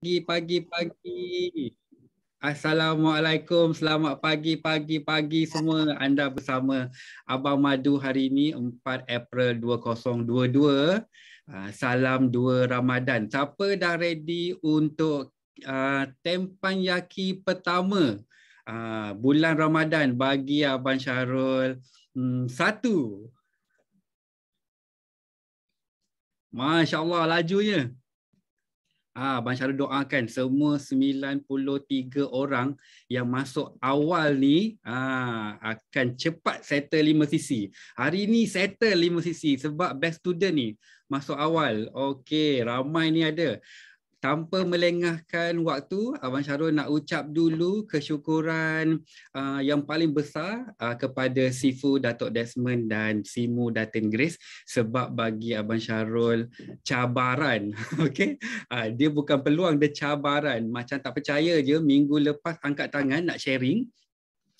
Pagi, pagi, pagi. Assalamualaikum. Selamat pagi, pagi, pagi semua. Anda bersama Abang Madu hari ini 4 April 2022. Ah, salam dua Ramadan. Siapa dah ready untuk ah, tempan yaki pertama ah, bulan Ramadan bagi Abang Syarul? Hmm, satu. Masya Allah, lajunya. Ah, Abang Syara doakan semua 93 orang yang masuk awal ni ah, akan cepat settle lima sisi. Hari ni settle lima sisi sebab best student ni masuk awal. Okey, ramai ni ada tanpa melengahkan waktu, Abang Syarul nak ucap dulu kesyukuran uh, yang paling besar uh, kepada Sifu Datuk Desmond dan Simu Datin Grace sebab bagi Abang Syarul cabaran. Okay? Uh, dia bukan peluang, dia cabaran. Macam tak percaya je, minggu lepas angkat tangan nak sharing,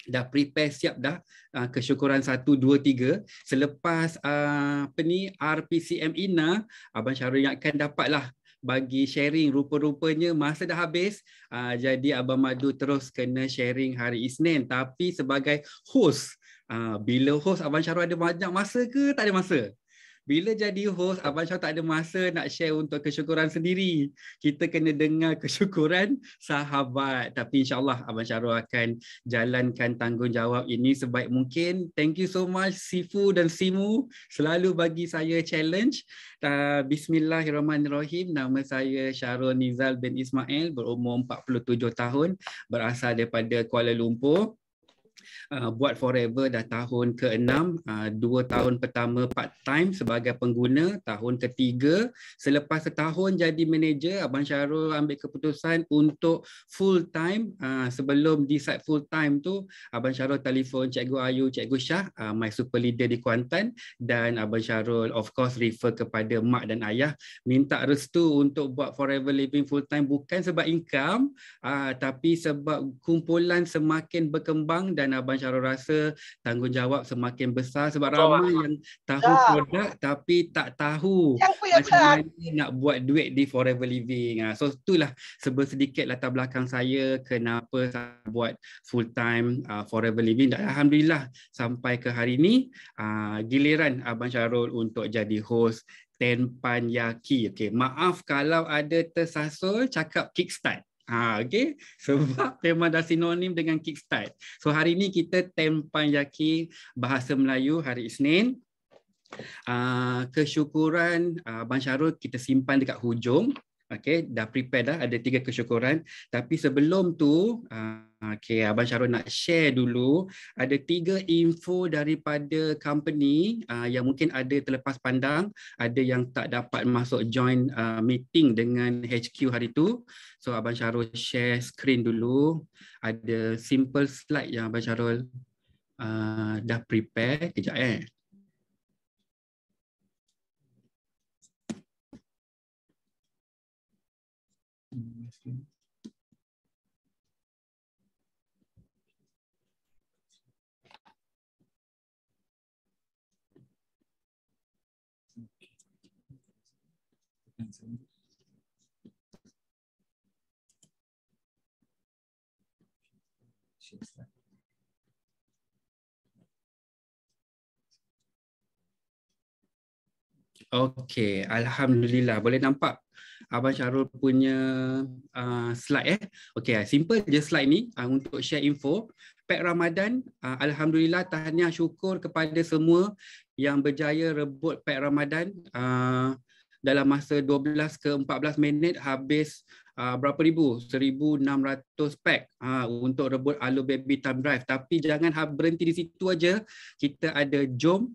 dah prepare siap dah uh, kesyukuran 1, 2, 3 selepas uh, apa ni RPCM INA Abang Syarul ingatkan dapatlah bagi sharing. Rupa-rupanya masa dah habis. Uh, jadi Abang Madu terus kena sharing hari Isnin. Tapi sebagai host, uh, bila host Abang Syarul ada banyak masa ke tak ada masa? bila jadi host Abang Syah tak ada masa nak share untuk kesyukuran sendiri kita kena dengar kesyukuran sahabat tapi insyaAllah Abang Syahrul akan jalankan tanggungjawab ini sebaik mungkin thank you so much Sifu dan Simu selalu bagi saya challenge uh, Bismillahirrahmanirrahim nama saya Syahrul Nizal bin Ismail berumur 47 tahun berasal daripada Kuala Lumpur Uh, buat forever dah tahun ke-6 uh, dua tahun pertama part time sebagai pengguna tahun ketiga selepas setahun jadi manager abang Syarul ambil keputusan untuk full time uh, sebelum decide full time tu abang Syarul telefon cikgu Ayu cikgu Shah uh, my super leader di Kuantan dan abang Syarul of course refer kepada mak dan ayah minta restu untuk buat forever living full time bukan sebab income uh, tapi sebab kumpulan semakin berkembang dan dan Abang Syarul rasa tanggungjawab semakin besar sebab Betul. ramai yang tahu ya. produk tapi tak tahu macam mana nak buat duit di Forever Living. Ah, so itulah sebab sedikit latar belakang saya kenapa saya buat full time uh, Forever Living. Dan Alhamdulillah sampai ke hari ini uh, giliran Abang Syarul untuk jadi host Tenpan Yaki. Okay, maaf kalau ada tersasul cakap kickstart. Ha, okay? Sebab tema dah sinonim dengan kickstart. So hari ni kita tempan yakin bahasa Melayu hari Isnin. Uh, kesyukuran uh, ah, Bang Syarul kita simpan dekat hujung. Okay, dah prepare dah ada tiga kesyukuran. Tapi sebelum tu, uh, Okey, Abang Syarul nak share dulu. Ada tiga info daripada company uh, yang mungkin ada terlepas pandang. Ada yang tak dapat masuk join uh, meeting dengan HQ hari itu. So Abang Syarul share screen dulu. Ada simple slide yang Abang Syarul uh, dah prepare. Kejap eh. Okey, alhamdulillah boleh nampak Abang Syarul punya uh, slide eh. Okey, ah, simple je slide ni uh, untuk share info. Pak Ramadan, uh, alhamdulillah tahniah syukur kepada semua yang berjaya rebut Pak Ramadan uh, dalam masa 12 ke 14 minit habis Uh, berapa ribu? 1,600 pack uh, untuk rebut Alu Baby Time Drive. Tapi jangan ha- berhenti di situ aja. Kita ada Jom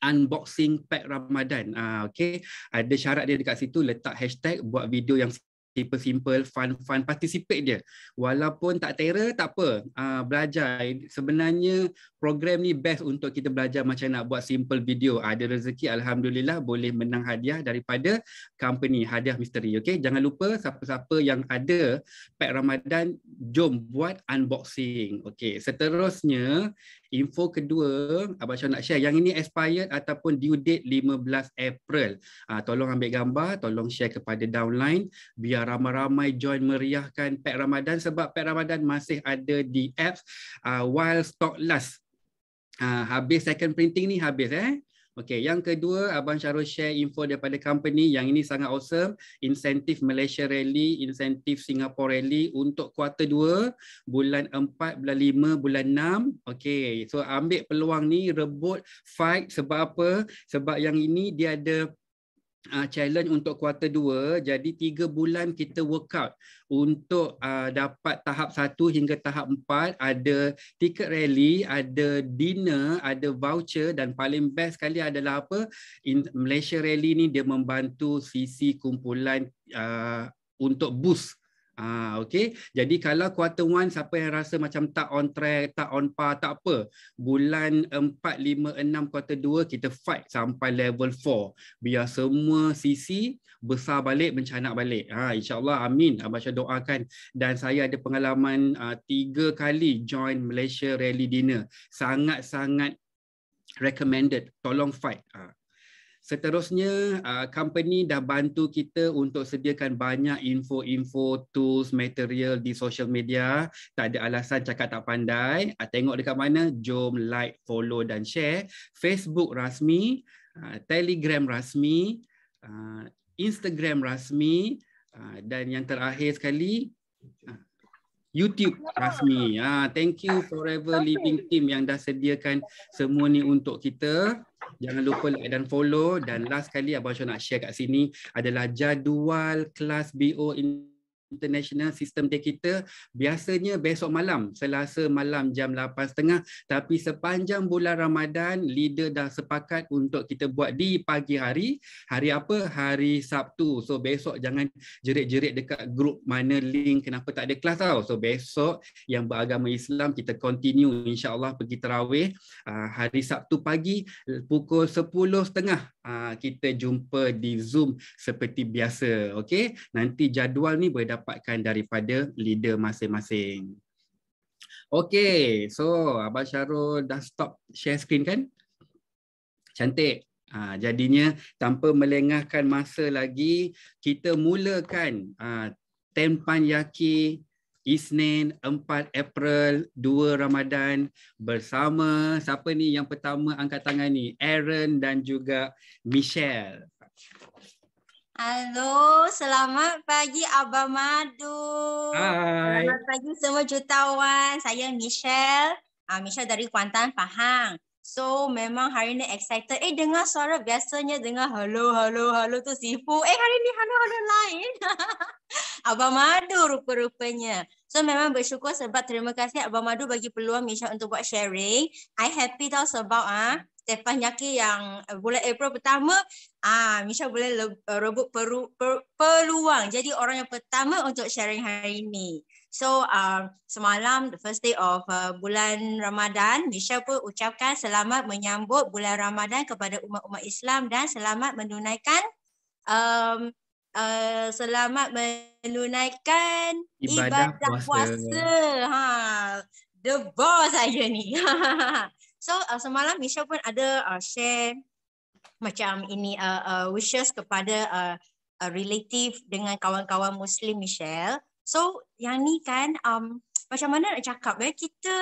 unboxing pack Ramadan. Uh, okay. Ada syarat dia dekat situ, letak hashtag, buat video yang simple-simple, fun-fun, participate dia. Walaupun tak terror, tak apa. Uh, belajar. Sebenarnya program ni best untuk kita belajar macam nak buat simple video. Ada rezeki alhamdulillah boleh menang hadiah daripada company Hadiah Misteri. Okay, jangan lupa siapa-siapa yang ada pack Ramadan jom buat unboxing. Okay, seterusnya info kedua abang Syah nak share yang ini expired ataupun due date 15 April. Ha, tolong ambil gambar, tolong share kepada downline biar ramai-ramai join meriahkan pack Ramadan sebab pack Ramadan masih ada di apps uh, while stock last Uh, habis second printing ni habis eh. Okey, yang kedua Abang Syarul share info daripada company yang ini sangat awesome, insentif Malaysia Rally, insentif Singapore Rally untuk kuarter 2, bulan 4, bulan 5, bulan 6. Okey, so ambil peluang ni rebut fight sebab apa? Sebab yang ini dia ada uh, challenge untuk kuarter 2 jadi 3 bulan kita workout untuk uh, dapat tahap 1 hingga tahap 4 ada tiket rally ada dinner ada voucher dan paling best sekali adalah apa in Malaysia rally ni dia membantu sisi kumpulan uh, untuk boost Ah okay. Jadi kalau quarter 1 siapa yang rasa macam tak on track, tak on par, tak apa. Bulan 4 5 6 quarter 2 kita fight sampai level 4. Biar semua sisi besar balik, mencanak balik. Ha insyaallah, amin. Abang saya doakan dan saya ada pengalaman ah, tiga kali join Malaysia Rally Dinner. Sangat-sangat recommended. Tolong fight. Ha. Seterusnya, uh, company dah bantu kita untuk sediakan banyak info-info, tools, material di social media. Tak ada alasan cakap tak pandai. Uh, tengok dekat mana, jom like, follow dan share. Facebook rasmi, uh, Telegram rasmi, Instagram rasmi dan yang terakhir sekali, YouTube rasmi. Ah, thank you Forever Living Team yang dah sediakan semua ni untuk kita. Jangan lupa like dan follow. Dan last kali Abang Syah nak share kat sini adalah jadual kelas BO In- international sistem day kita biasanya besok malam Selasa malam jam 8.30 tapi sepanjang bulan Ramadan leader dah sepakat untuk kita buat di pagi hari hari apa hari Sabtu so besok jangan jerit-jerit dekat grup mana link kenapa tak ada kelas tau so besok yang beragama Islam kita continue insyaallah pergi tarawih ah, hari Sabtu pagi pukul 10.30 ah, kita jumpa di Zoom seperti biasa okay nanti jadual ni boleh dapatkan daripada leader masing-masing. Okay, so Abang Syarul dah stop share screen kan? Cantik. Ha, jadinya tanpa melengahkan masa lagi, kita mulakan ha, Tempan Yaki Isnin 4 April 2 Ramadan bersama siapa ni yang pertama angkat tangan ni? Aaron dan juga Michelle. Halo, selamat pagi Abang Madu. Hai. Selamat pagi semua jutawan. Saya Michelle. Ah, Michelle dari Kuantan, Pahang. So, memang hari ni excited. Eh, dengar suara biasanya dengar hello, hello, hello tu sifu. Eh, hari ni hello, hello lain. Abang Madu rupa-rupanya. So memang bersyukur sebab terima kasih Abang Madu bagi peluang Michelle untuk buat sharing. I happy tau sebab ah Stefan Yaki yang eh, bulan April pertama ah Misha boleh le- eh, rebut peru- per- peluang jadi orang yang pertama untuk sharing hari ini. So um, semalam the first day of uh, bulan Ramadan Misha pun ucapkan selamat menyambut bulan Ramadan kepada umat-umat Islam dan selamat menunaikan um, uh, selamat menunaikan ibadah, ibadah puasa. puasa. Ha the boss saya ni. So uh, semalam Michelle pun ada uh, share macam ini uh, uh, wishes kepada uh, uh, relative dengan kawan-kawan Muslim Michelle. So yang ni kan um, macam mana nak cakap eh kita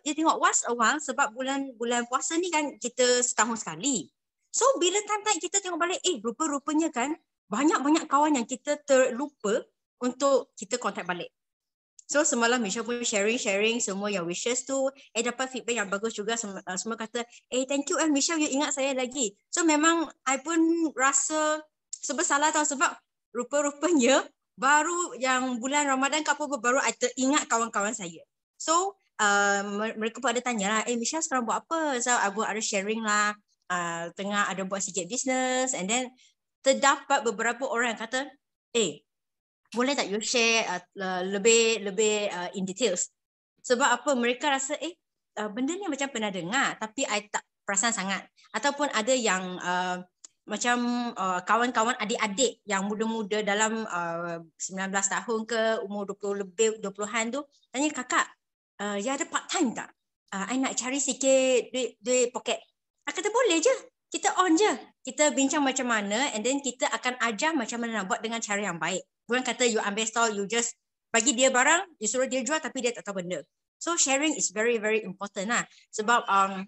dia tengok once a while sebab bulan-bulan puasa ni kan kita setahun sekali. So bila time kita tengok balik eh rupa-rupanya kan banyak-banyak kawan yang kita terlupa untuk kita kontak balik. So semalam Michelle pun sharing-sharing semua yang wishes tu. Eh dapat feedback yang bagus juga. Semua, uh, semua kata, eh thank you eh Michelle, you ingat saya lagi. So memang I pun rasa sebab salah tau sebab rupa-rupanya baru yang bulan Ramadan ke apa baru I teringat kawan-kawan saya. So uh, mereka pun ada tanya lah, eh Michelle sekarang buat apa? So aku ada sharing lah. Uh, tengah ada buat sikit business and then terdapat beberapa orang yang kata, eh boleh tak you share uh, uh, lebih lebih uh, in details sebab apa mereka rasa eh uh, benda ni macam pernah dengar tapi I tak perasan sangat ataupun ada yang uh, macam uh, kawan-kawan adik-adik yang muda-muda dalam uh, 19 tahun ke umur 20 lebih 20-an tu tanya kakak uh, ya ada part time tak uh, I nak cari sikit duit duit poket aku kata boleh je kita on je kita bincang macam mana and then kita akan ajar macam mana nak buat dengan cara yang baik Bukan kata you ambil stall, you just bagi dia barang, you suruh dia jual tapi dia tak tahu benda. So sharing is very very important lah. Sebab um,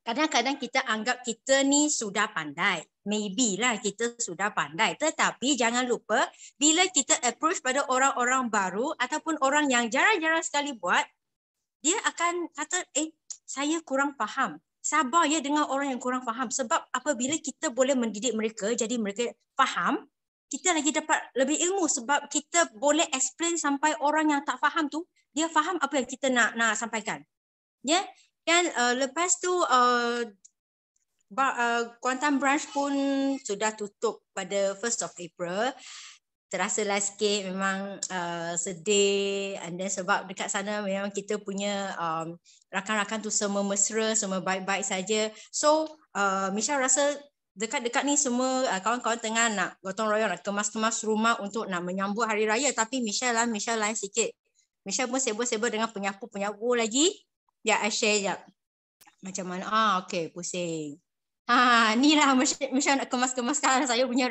kadang-kadang kita anggap kita ni sudah pandai. Maybe lah kita sudah pandai. Tetapi jangan lupa bila kita approach pada orang-orang baru ataupun orang yang jarang-jarang sekali buat, dia akan kata, eh saya kurang faham. Sabar ya dengan orang yang kurang faham. Sebab apabila kita boleh mendidik mereka jadi mereka faham, kita lagi dapat lebih ilmu sebab kita boleh explain sampai orang yang tak faham tu dia faham apa yang kita nak nak sampaikan. Ya. Yeah? Dan uh, lepas tu a uh, quantum uh, branch pun sudah tutup pada 1st of April. Terasa last sikit memang uh, sedih and then sebab dekat sana memang kita punya um, rakan-rakan tu semua mesra, semua baik-baik saja. So, uh, Michelle rasa dekat-dekat ni semua uh, kawan-kawan tengah nak gotong royong nak kemas-kemas rumah untuk nak menyambut hari raya tapi Michelle lah Michelle lain sikit. Michelle pun sibuk-sibuk dengan penyapu-penyapu lagi. Ya, I share jap. Macam mana? Ah, okey, pusing. Ha, ni lah Michelle nak kemas-kemaskan kemas saya punya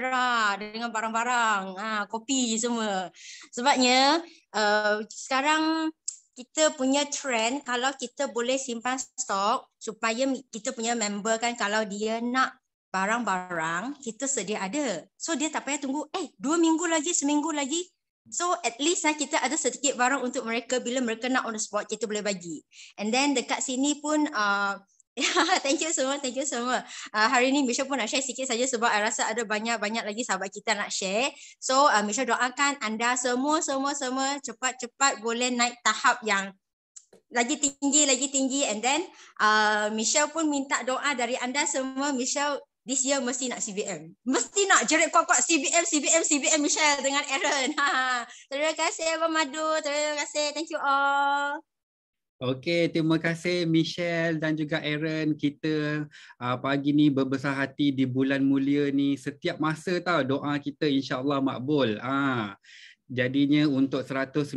dengan barang-barang, ha, kopi semua. Sebabnya uh, sekarang kita punya trend kalau kita boleh simpan stok supaya kita punya member kan kalau dia nak barang-barang kita sedia ada. So dia tak payah tunggu, eh dua minggu lagi, seminggu lagi. So at least lah kita ada sedikit barang untuk mereka bila mereka nak on the spot, kita boleh bagi. And then dekat sini pun, uh, thank you semua, thank you semua. Uh, hari ni Misha pun nak share sikit saja sebab I rasa ada banyak-banyak lagi sahabat kita nak share. So uh, ah, Misha doakan anda semua-semua-semua cepat-cepat boleh naik tahap yang lagi tinggi, lagi tinggi and then uh, Michelle pun minta doa dari anda semua. Michelle, this year mesti nak CBM. Mesti nak jerit kuat-kuat CBM, CBM, CBM Michelle dengan Aaron. Ha. Terima kasih Abang Madu. Terima kasih. Thank you all. Okey, terima kasih Michelle dan juga Aaron. Kita uh, pagi ni berbesar hati di bulan mulia ni. Setiap masa tau doa kita insyaAllah makbul. Ha. Jadinya untuk 198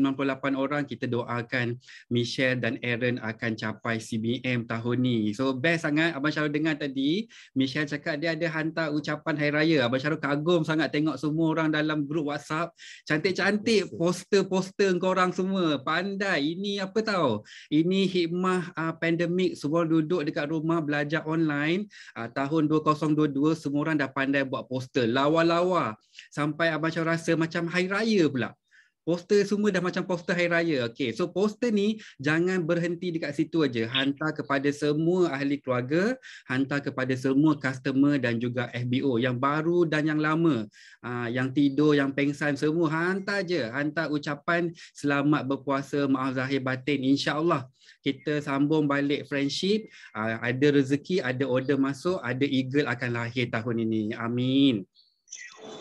orang kita doakan Michelle dan Aaron akan capai CBM tahun ni. So best sangat Abang Syarul dengar tadi Michelle cakap dia ada hantar ucapan Hari Raya. Abang Syarul kagum sangat tengok semua orang dalam grup WhatsApp. Cantik-cantik poster-poster korang semua. Pandai. Ini apa tahu? Ini hikmah uh, pandemik. Semua duduk dekat rumah belajar online. Uh, tahun 2022 semua orang dah pandai buat poster. Lawa-lawa. Sampai Abang Syarul rasa macam Hari Raya pula poster semua dah macam poster hari raya. Okey, so poster ni jangan berhenti dekat situ aja. Hantar kepada semua ahli keluarga, hantar kepada semua customer dan juga FBO yang baru dan yang lama. Ah yang tidur, yang pengsan semua hantar aja. Hantar ucapan selamat berpuasa, maaf zahir batin insya-Allah. Kita sambung balik friendship, ah, ada rezeki, ada order masuk, ada eagle akan lahir tahun ini. Amin.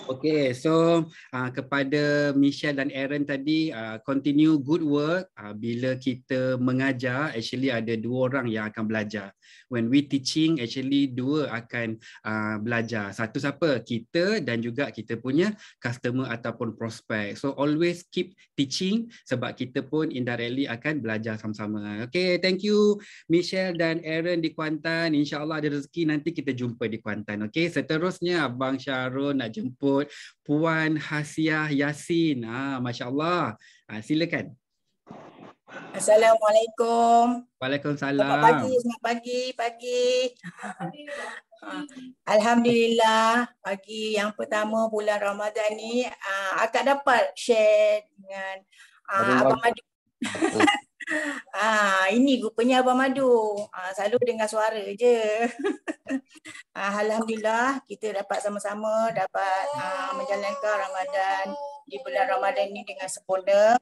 Okay, so uh, kepada Michelle dan Aaron tadi, uh, continue good work. Uh, bila kita mengajar, actually ada dua orang yang akan belajar when we teaching actually dua akan uh, belajar satu siapa kita dan juga kita punya customer ataupun prospect so always keep teaching sebab kita pun indirectly akan belajar sama-sama okay thank you Michelle dan Aaron di Kuantan insyaallah ada rezeki nanti kita jumpa di Kuantan okay seterusnya Abang Syarul nak jemput Puan Hasiah Yasin ah masya Allah ah, silakan Assalamualaikum. Waalaikumsalam. Selamat pagi, selamat pagi, pagi. Alhamdulillah, pagi yang pertama bulan Ramadan ni uh, akak dapat share dengan uh, Abang Madu. ah, ini rupanya Abang Madu. Ah, selalu dengar suara je. ah, Alhamdulillah kita dapat sama-sama dapat ah, menjalankan Ramadan di bulan Ramadan ni dengan sempurna.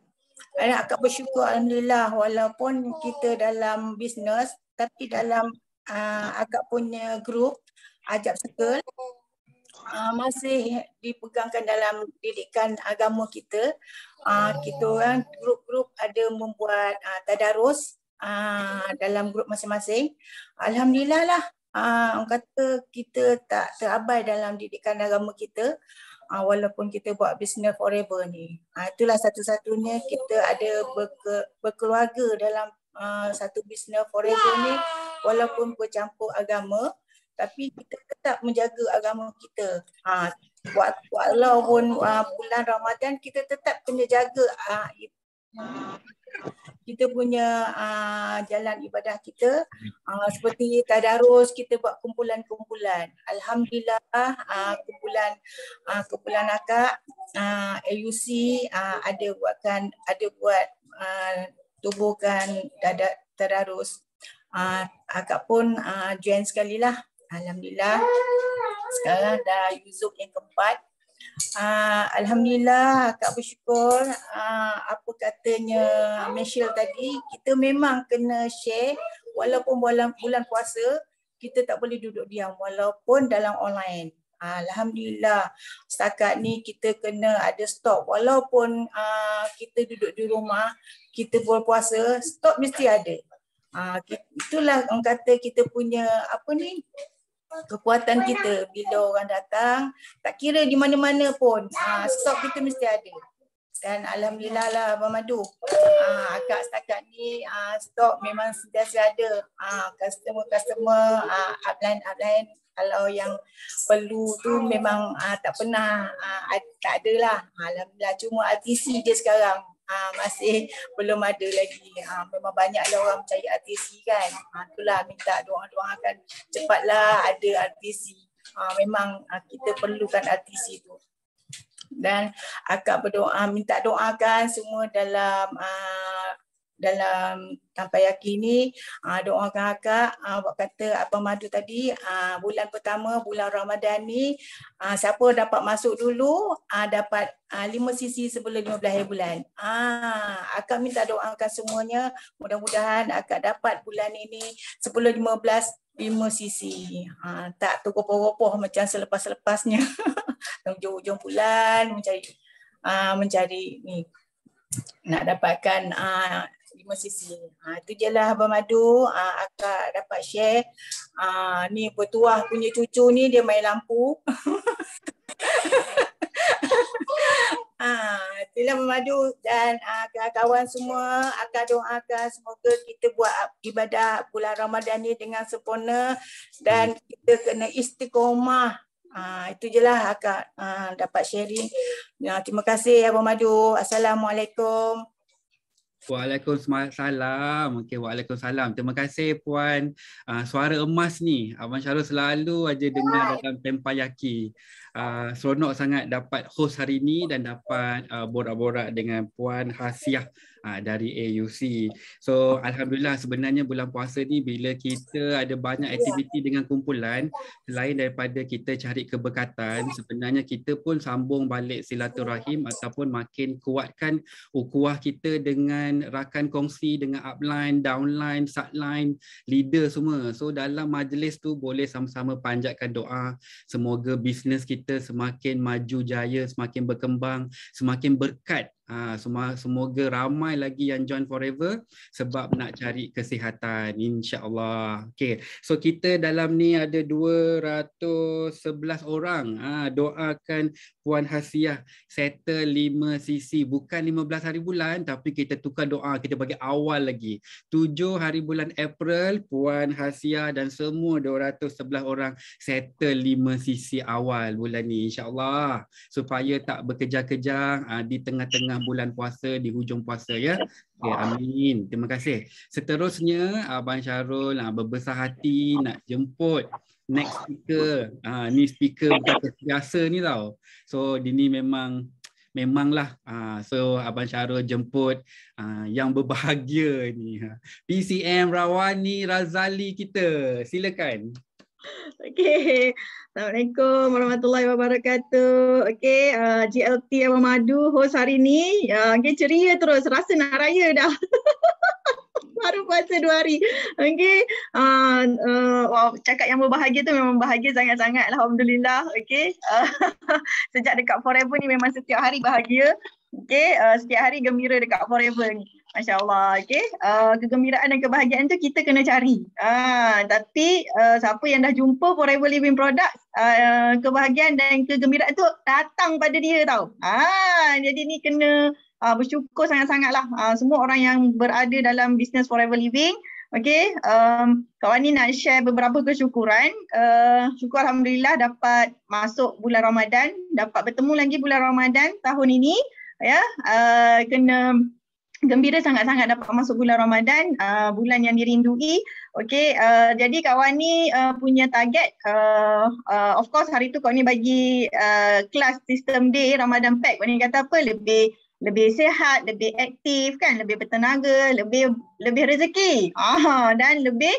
Anak akan bersyukur Alhamdulillah walaupun kita dalam bisnes tapi dalam uh, agak punya grup Ajab Circle uh, masih dipegangkan dalam didikan agama kita. Uh, kita orang grup-grup ada membuat uh, tadarus uh, dalam grup masing-masing. Alhamdulillah lah. Uh, orang kata kita tak terabai dalam didikan agama kita uh, walaupun kita buat business forever ni. Uh, itulah satu-satunya kita ada berke, berkeluarga dalam uh, satu business forever ni walaupun bercampur agama tapi kita tetap menjaga agama kita. Ha, walaupun uh, bulan Ramadan kita tetap kena jaga uh, kita punya uh, jalan ibadah kita uh, seperti tadarus kita buat kumpulan-kumpulan alhamdulillah uh, kumpulan uh, kumpulan akak uh, AUC uh, ada buatkan ada buat uh, tubuhkan dadak tadarus uh, akak pun uh, join sekali lah alhamdulillah sekarang dah Yusuf yang keempat Uh, Alhamdulillah Kak bersyukur uh, apa katanya Michelle tadi kita memang kena share walaupun bulan, bulan puasa kita tak boleh duduk diam walaupun dalam online. Ah, Alhamdulillah setakat ni kita kena ada stop walaupun uh, kita duduk di rumah kita berpuasa stop mesti ada. Uh, itulah orang kata kita punya apa ni kekuatan kita bila orang datang tak kira di mana-mana pun ah, stok kita mesti ada dan alhamdulillah lah Abang Madu ah, akak setakat ni ah, stok memang sudah ada customer-customer upline-upline kalau yang perlu tu memang tak pernah tak ada lah alhamdulillah cuma RTC je sekarang Uh, masih belum ada lagi. Uh, memang banyaklah orang percaya RTC kan. Uh, itulah minta doa doakan cepatlah ada RTC. Uh, memang uh, kita perlukan RTC tu. Dan akak berdoa, minta doakan semua dalam uh, dalam sampai yakin ni uh, ah, doakan akak uh, buat kata apa madu tadi uh, bulan pertama bulan Ramadan ni uh, siapa dapat masuk dulu uh, dapat uh, 5 sisi sebelum 15 hari bulan ah uh, akak minta doakan semuanya mudah-mudahan akak dapat bulan ini 10 15 lima sisi ha, uh, tak terkopoh-kopoh macam selepas-lepasnya hujung-hujung bulan mencari uh, mencari ni nak dapatkan uh, 5 cc. Ha, ah, tu je lah Abang Madu. Ha, akak dapat share. Ha, ni petuah punya cucu ni dia main lampu. ha, itulah Abang Madu dan uh, kawan semua. Akak doakan semoga kita buat ibadah bulan Ramadan ni dengan sempurna. Dan hmm. kita kena istiqomah Ah uh, itu jelah akak uh, dapat sharing. Ya terima kasih Abang Madu. Assalamualaikum. Waalaikumsalam. Okey, waalaikumsalam. Terima kasih puan uh, suara emas ni. Abang Syarul selalu aja dengar dalam Pempayaki. Uh, ah, seronok sangat dapat host hari ini dan dapat uh, borak-borak dengan puan Hasiah. Ah, dari AUC. So alhamdulillah sebenarnya bulan puasa ni bila kita ada banyak ya. aktiviti dengan kumpulan selain daripada kita cari keberkatan sebenarnya kita pun sambung balik silaturahim ataupun makin kuatkan ukuah kita dengan rakan kongsi dengan upline, downline, sideline, leader semua. So dalam majlis tu boleh sama-sama panjatkan doa semoga bisnes kita semakin maju jaya, semakin berkembang, semakin berkat Ha, semua, semoga ramai lagi yang join forever sebab nak cari kesihatan insyaallah. Okey. So kita dalam ni ada 211 orang. Ah ha, doakan Puan Hasiah settle 5 sisi bukan 15 hari bulan tapi kita tukar doa kita bagi awal lagi. 7 hari bulan April Puan Hasiah dan semua 211 orang settle 5 sisi awal bulan ni insyaallah supaya tak bekerja-kerja ha, di tengah-tengah tengah bulan puasa di hujung puasa ya. Okay, amin. Terima kasih. Seterusnya Abang Syarul ha, ah, berbesar hati nak jemput next speaker. Ah ni speaker bukan biasa ni tau. So dia ni memang memanglah ah so Abang Syarul jemput ha, yang berbahagia ni. PCM Rawani Razali kita. Silakan. Okay, Assalamualaikum warahmatullahi wabarakatuh. Okay, uh, GLT Abang Madu host hari ni. Uh, okay, ceria terus. Rasa nak raya dah. Baru puasa dua hari. Okey. Uh, uh, wow, cakap yang berbahagia tu memang bahagia sangat-sangat. Alhamdulillah. Okay, Uh, sejak dekat forever ni memang setiap hari bahagia. Okay, uh, setiap hari gembira dekat forever ni. Masya Allah. Okay. Uh, eh, kegembiraan dan kebahagiaan tu kita kena cari. uh, tapi uh, siapa yang dah jumpa Forever Living Products, uh, kebahagiaan dan kegembiraan tu datang pada dia tau. Ah, uh, jadi ni kena uh, bersyukur sangat-sangat lah. Uh, ha, semua orang yang berada dalam bisnes Forever Living, Okay, um, kawan ni nak share beberapa kesyukuran. Uh, syukur Alhamdulillah dapat masuk bulan Ramadan, dapat bertemu lagi bulan Ramadan tahun ini. Ya, yeah, uh, kena gembira sangat-sangat dapat masuk bulan Ramadan, uh, bulan yang dirindui. Okey, uh, jadi kawan ni uh, punya target uh, uh, of course hari tu kawan ni bagi uh, kelas uh, system day Ramadan pack. Kau ni kata apa? Lebih lebih sihat, lebih aktif kan, lebih bertenaga, lebih lebih rezeki. Ah dan lebih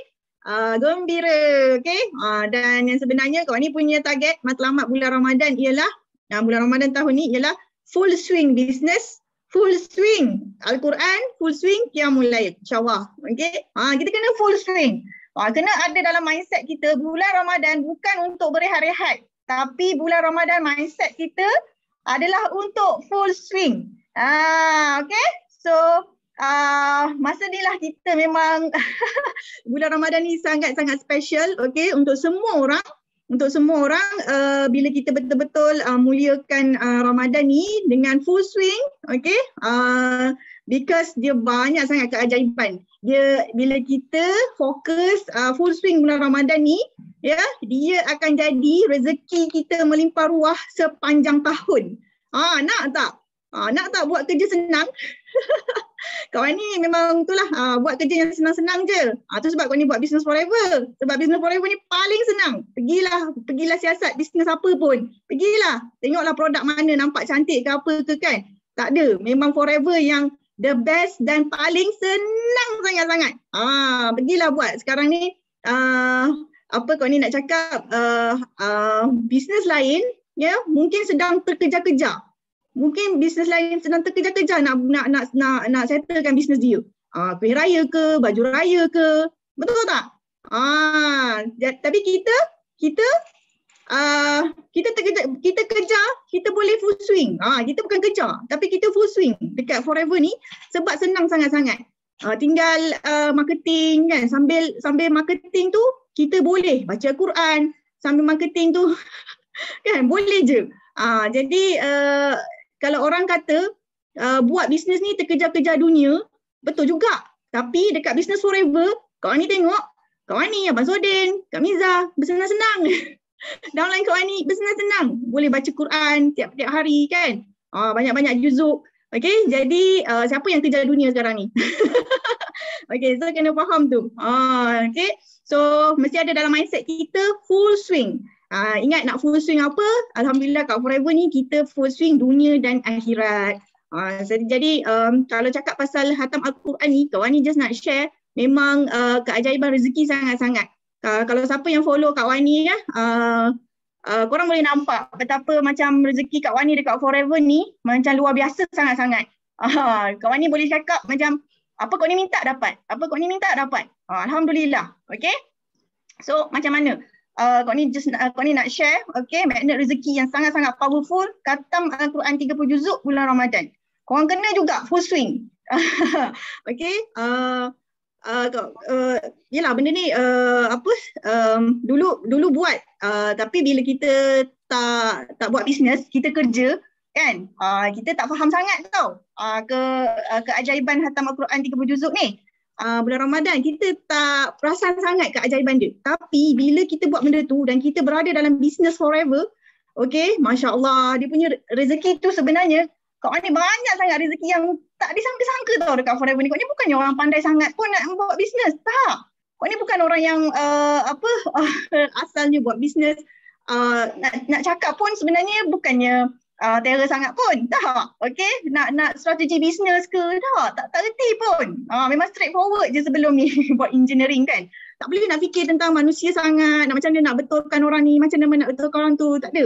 uh, gembira. Okey. Uh, dan yang sebenarnya kawan ni punya target matlamat bulan Ramadan ialah uh, bulan Ramadan tahun ni ialah full swing business full swing Al-Quran, full swing Qiyamul mulai insyaAllah. Okay? Ha, kita kena full swing. Ha, kena ada dalam mindset kita bulan Ramadan bukan untuk berehat-rehat. Tapi bulan Ramadan mindset kita adalah untuk full swing. Ha, okay? So, Uh, masa ni lah kita memang bulan Ramadan ni sangat-sangat special okay, untuk semua orang untuk semua orang uh, bila kita betul-betul uh, muliakan uh, Ramadan ni dengan full swing okay? uh, because dia banyak sangat keajaiban dia bila kita fokus uh, full swing bulan Ramadan ni ya yeah, dia akan jadi rezeki kita melimpah ruah sepanjang tahun ah nak tak ah nak tak buat kerja senang Kau ni memang itulah uh, ah, buat kerja yang senang-senang je. Ah uh, tu sebab kau ni buat business forever. Sebab business forever ni paling senang. Pergilah, pergilah siasat business apa pun. Pergilah, tengoklah produk mana nampak cantik ke apa ke kan. Tak ada, memang forever yang the best dan paling senang sangat-sangat. Ah, uh, pergilah buat. Sekarang ni uh, apa kau ni nak cakap uh, uh, business lain ya yeah, mungkin sedang terkejar-kejar mungkin bisnes lain sedang terkejar-kejar nak nak nak nak, nak settlekan bisnes dia. Ah, kuih raya ke, baju raya ke. Betul tak? Ah, tapi kita kita ah, kita terkejar, kita kejar, kita boleh full swing. Ah, kita bukan kejar, tapi kita full swing dekat forever ni sebab senang sangat-sangat. Ah, tinggal uh, marketing kan sambil sambil marketing tu kita boleh baca Quran sambil marketing tu kan boleh je. Ah, jadi uh, kalau orang kata uh, buat bisnes ni terkejar-kejar dunia, betul juga. Tapi dekat bisnes forever, kau ni tengok, kau ni Abang Sodin, Kak Miza, bersenang-senang. Downline kau ni bersenang-senang. Boleh baca Quran tiap-tiap hari kan. Uh, banyak-banyak juzuk. Okay, jadi uh, siapa yang kejar dunia sekarang ni? okay, so kena faham tu. Uh, okay, so mesti ada dalam mindset kita full swing. Uh, ingat nak full swing apa? Alhamdulillah kat Forever ni kita full swing dunia dan akhirat. Uh, jadi um, kalau cakap pasal hatam Al-Quran ni, Kak Wani just nak share memang uh, keajaiban rezeki sangat-sangat. Uh, kalau siapa yang follow Kak Wani ya, uh, uh, korang boleh nampak betapa macam rezeki Kak Wani dekat Forever ni macam luar biasa sangat-sangat. Uh, Kak Wani boleh cakap macam apa kau ni minta dapat, apa kau ni minta dapat. Uh, Alhamdulillah, okay? So macam mana? Uh, kau ni just uh, kau ni nak share okay? magnet rezeki yang sangat-sangat powerful Katam al-Quran 30 juzuk bulan Ramadan. Kau orang kena juga full swing. okay? Ah uh, uh, uh, yalah benda ni uh, apa um, dulu dulu buat uh, tapi bila kita tak tak buat bisnes, kita kerja kan. Uh, kita tak faham sangat tau. Uh, ke uh, keajaiban khatam al-Quran 30 juzuk ni uh, bulan Ramadan kita tak perasan sangat ke keajaiban dia. Tapi bila kita buat benda tu dan kita berada dalam business forever, okay, Masya Allah dia punya rezeki tu sebenarnya kau ni banyak sangat rezeki yang tak disangka-sangka tau dekat Forever ni. Kau ni bukannya orang pandai sangat pun nak buat bisnes. Tak. Kau ni bukan orang yang uh, apa uh, asalnya buat bisnes. Uh, ah, nak, nak cakap pun sebenarnya bukannya uh, terror sangat pun. Tak. Okay. Nak nak strategi bisnes ke? Tak. Tak, tak reti pun. Uh, memang straightforward je sebelum ni buat engineering kan. Tak boleh nak fikir tentang manusia sangat. Nak, macam mana nak betulkan orang ni. Macam mana nak betulkan orang tu. Tak ada.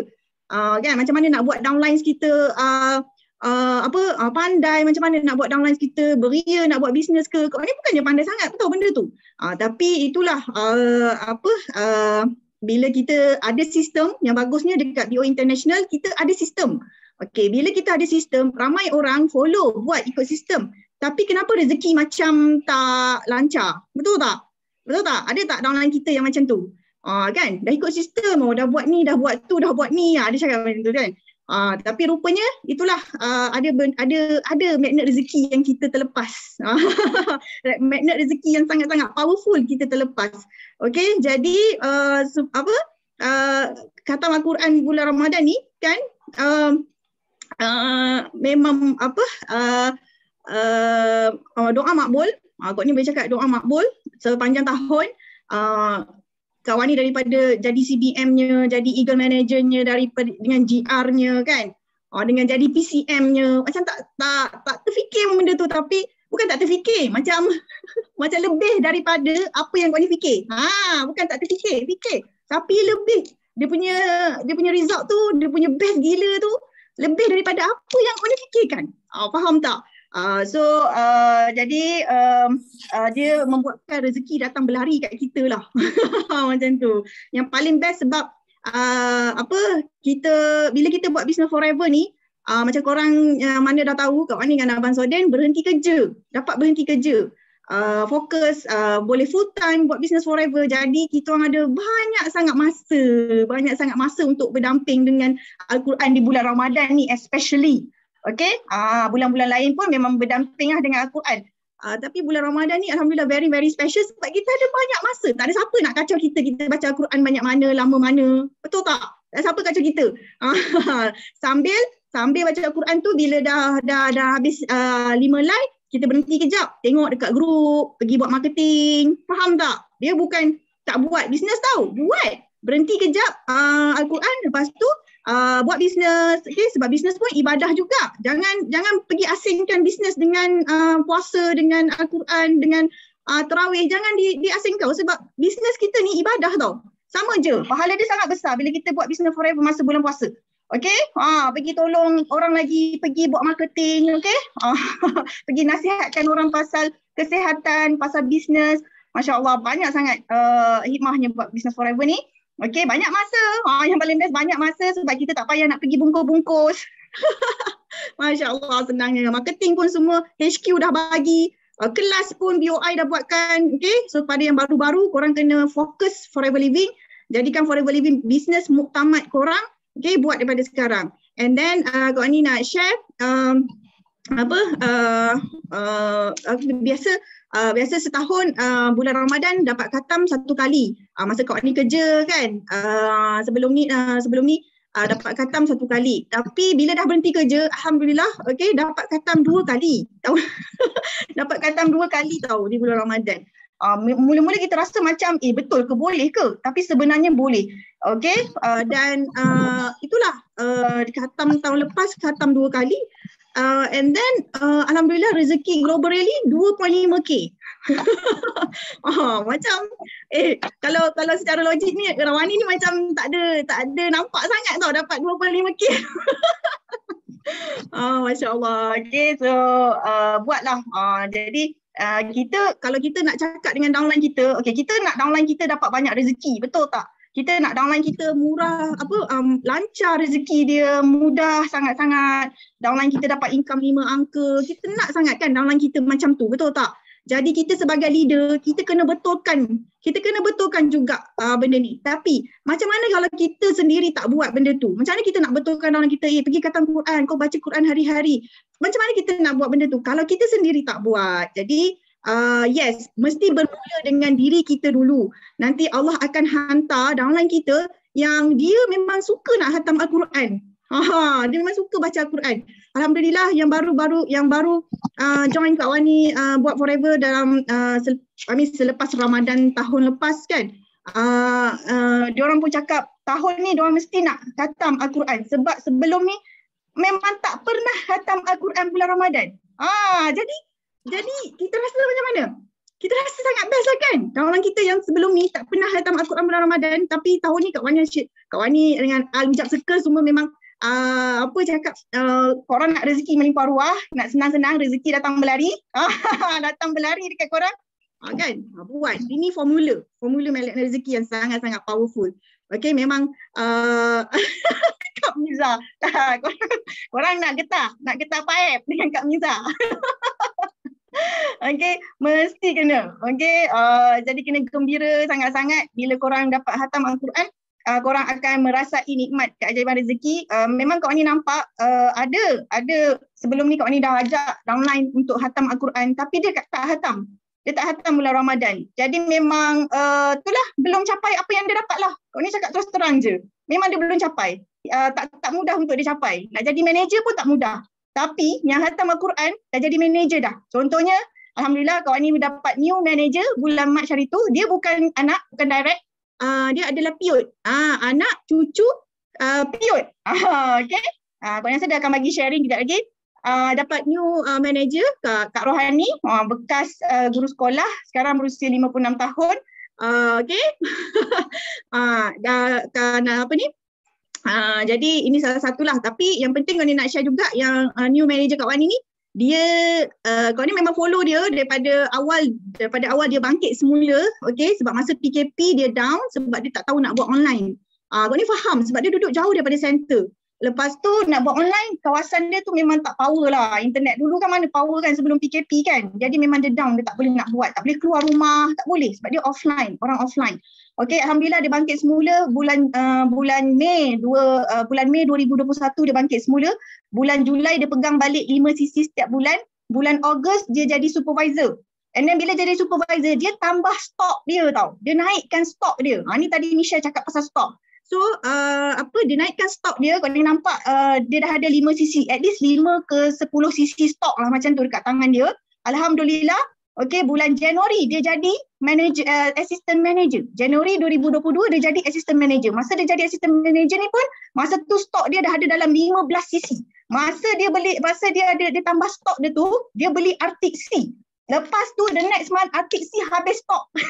Uh, kan? Macam mana nak buat downlines kita. Uh, Uh, apa uh, pandai macam mana nak buat downline kita beria nak buat bisnes ke kau ni bukannya pandai sangat betul benda tu uh, tapi itulah uh, apa uh, bila kita ada sistem yang bagusnya dekat BO International kita ada sistem. Okey, bila kita ada sistem ramai orang follow buat ikut sistem. Tapi kenapa rezeki macam tak lancar? Betul tak? Betul tak? Ada tak downline kita yang macam tu? Ah uh, kan, dah ikut sistem, oh, dah buat ni, dah buat tu, dah buat ni. Ada ah, cakap macam tu kan? Ah uh, tapi rupanya itulah uh, ada ada ada magnet rezeki yang kita terlepas. Ah, magnet rezeki yang sangat-sangat powerful kita terlepas. Okey, jadi uh, apa uh, kata Al-Quran bulan Ramadan ni kan uh, uh, memang apa uh, uh, doa makbul. Agak ah, ni boleh cakap doa makbul sepanjang tahun uh, kawan ni daripada jadi CBM-nya, jadi Eagle Manager-nya dengan GR-nya kan. Uh, dengan jadi PCM-nya. Macam tak tak tak terfikir benda tu tapi bukan tak terfikir macam macam lebih daripada apa yang kau ni fikir. Ha, bukan tak terfikir, fikir. Tapi lebih dia punya dia punya result tu, dia punya best gila tu lebih daripada apa yang kau ni fikirkan. Ah, oh, faham tak? Uh, so uh, jadi um, uh, dia membuatkan rezeki datang berlari kat kita lah macam tu. Yang paling best sebab uh, apa kita bila kita buat business forever ni uh, macam korang uh, mana dah tahu kat mana dengan Abang Soden berhenti kerja, dapat berhenti kerja. Uh, fokus uh, boleh full time buat business forever jadi kita orang ada banyak sangat masa banyak sangat masa untuk berdamping dengan Al-Quran di bulan Ramadan ni especially okay ah bulan-bulan lain pun memang berdamping lah dengan Al-Quran Uh, tapi bulan Ramadan ni Alhamdulillah very very special sebab kita ada banyak masa. Tak ada siapa nak kacau kita, kita baca Al-Quran banyak mana, lama mana. Betul tak? siapa kacau kita? sambil sambil baca Al-Quran tu bila dah dah dah habis uh, lima line kita berhenti kejap tengok dekat grup pergi buat marketing faham tak dia bukan tak buat bisnes tau buat berhenti kejap uh, Al-Quran lepas tu uh, buat bisnes okay? sebab bisnes pun ibadah juga jangan jangan pergi asingkan bisnes dengan uh, puasa dengan Al-Quran dengan uh, terawih jangan di, di asingkan sebab bisnes kita ni ibadah tau sama je. Pahala dia sangat besar bila kita buat bisnes forever masa bulan puasa. Okay? Ha, pergi tolong orang lagi pergi buat marketing. Okay? Ha, pergi nasihatkan orang pasal kesihatan, pasal bisnes. Masya Allah banyak sangat uh, hikmahnya buat bisnes forever ni. Okay, banyak masa. Ha, yang paling best banyak masa sebab kita tak payah nak pergi bungkus-bungkus. Masya Allah senangnya. Marketing pun semua HQ dah bagi uh, kelas pun BOI dah buatkan okay? so pada yang baru-baru korang kena fokus forever living jadikan forever living business muktamad korang okay? buat daripada sekarang and then uh, got ni nak share um, apa uh, uh, uh, biasa Uh, biasa setahun uh, bulan Ramadan dapat katam satu kali uh, masa kau ni kerja kan uh, sebelum ni uh, sebelum ni uh, dapat katam satu kali. Tapi bila dah berhenti kerja, alhamdulillah, okay, dapat katam dua kali. Tahu? dapat katam dua kali tahu di bulan Ramadan. Uh, mula-mula kita rasa macam eh betul ke boleh ke tapi sebenarnya boleh okay. uh, ah, dan uh, itulah uh, khatam tahun lepas khatam dua kali uh, and then uh, alhamdulillah rezeki global rally 2.5k oh, macam eh kalau kalau secara logik ni Rawani ni macam tak ada tak ada nampak sangat tau dapat 2.5k. oh, Masya Allah. Okay, so uh, buatlah. Uh, jadi uh, kita kalau kita nak cakap dengan downline kita, okay, kita nak downline kita dapat banyak rezeki, betul tak? Kita nak downline kita murah, apa um, lancar rezeki dia, mudah sangat-sangat. Downline kita dapat income lima angka. Kita nak sangat kan downline kita macam tu, betul tak? Jadi kita sebagai leader, kita kena betulkan. Kita kena betulkan juga uh, benda ni. Tapi macam mana kalau kita sendiri tak buat benda tu? Macam mana kita nak betulkan orang kita, eh pergi kata Quran, kau baca Quran hari-hari. Macam mana kita nak buat benda tu? Kalau kita sendiri tak buat. Jadi uh, yes, mesti bermula dengan diri kita dulu. Nanti Allah akan hantar downline kita yang dia memang suka nak hantam Al-Quran. dia memang suka baca Al-Quran. Alhamdulillah yang baru-baru yang baru uh, join Kak Wani uh, buat forever dalam kami uh, selepas Ramadan tahun lepas kan. Uh, uh, diorang pun cakap tahun ni diorang mesti nak khatam Al-Quran sebab sebelum ni memang tak pernah khatam Al-Quran bulan Ramadan. Ah, jadi jadi kita rasa macam mana? Kita rasa sangat best lah kan? Kawan kita yang sebelum ni tak pernah khatam Al-Quran bulan Ramadan tapi tahun ni Kak Wani, Kak Wani dengan Al-Mujab uh, Circle semua memang uh, apa cakap uh, korang nak rezeki melimpah ruah, nak senang-senang rezeki datang berlari, ah, datang berlari dekat korang. Ha, kan? Ha, buat. Ini formula. Formula magnet rezeki yang sangat-sangat powerful. Okay, memang uh, Kak Miza. korang, korang nak getah. Nak getah paip dengan Kak Miza. okay, mesti kena. Okay, uh, jadi kena gembira sangat-sangat bila korang dapat hatam Al-Quran uh, korang akan merasai nikmat keajaiban rezeki. Uh, memang kau ni nampak uh, ada ada sebelum ni kau ni dah ajak downline untuk hatam Al-Quran tapi dia tak hatam. Dia tak hatam bulan Ramadan. Jadi memang uh, itulah belum capai apa yang dia dapat lah. Kau ni cakap terus terang je. Memang dia belum capai. Uh, tak tak mudah untuk dia capai. Nak jadi manager pun tak mudah. Tapi yang hatam Al-Quran dah jadi manager dah. Contohnya Alhamdulillah kawan ni dapat new manager bulan Mac hari tu. Dia bukan anak, bukan direct uh, dia adalah piut. Uh, anak cucu uh, piut. Uh, okay. Uh, Kau rasa dia akan bagi sharing kita lagi. Uh, dapat new uh, manager Kak, Kak Rohani, uh, bekas uh, guru sekolah, sekarang berusia 56 tahun. Uh, okay. uh, dah, kan, apa ni? Uh, jadi ini salah satulah. Tapi yang penting Kak Rohani nak share juga yang uh, new manager Kak Rohani ni, uh, dia uh, kau ni memang follow dia daripada awal daripada awal dia bangkit semula okey sebab masa PKP dia down sebab dia tak tahu nak buat online ah uh, kau ni faham sebab dia duduk jauh daripada center lepas tu nak buat online kawasan dia tu memang tak power lah internet dulu kan mana power kan sebelum PKP kan jadi memang dia down dia tak boleh nak buat tak boleh keluar rumah tak boleh sebab dia offline orang offline Okey alhamdulillah dia bangkit semula bulan uh, bulan Mei dua uh, bulan Mei 2021 dia bangkit semula. Bulan Julai dia pegang balik 5 sisi setiap bulan. Bulan Ogos dia jadi supervisor. And then bila jadi supervisor dia tambah stok dia tau. Dia naikkan stok dia. Ha ni tadi Nisha cakap pasal stok. So uh, apa dia naikkan stok dia kalau ni nampak uh, dia dah ada 5 sisi, at least 5 ke 10 sisi stok lah macam tu dekat tangan dia. Alhamdulillah Okey, bulan Januari dia jadi manager, uh, assistant manager. Januari 2022 dia jadi assistant manager. Masa dia jadi assistant manager ni pun, masa tu stok dia dah ada dalam 15 cc. Masa dia beli, masa dia ada dia tambah stok dia tu, dia beli Arctic C. Lepas tu the next month Arctic C habis stok.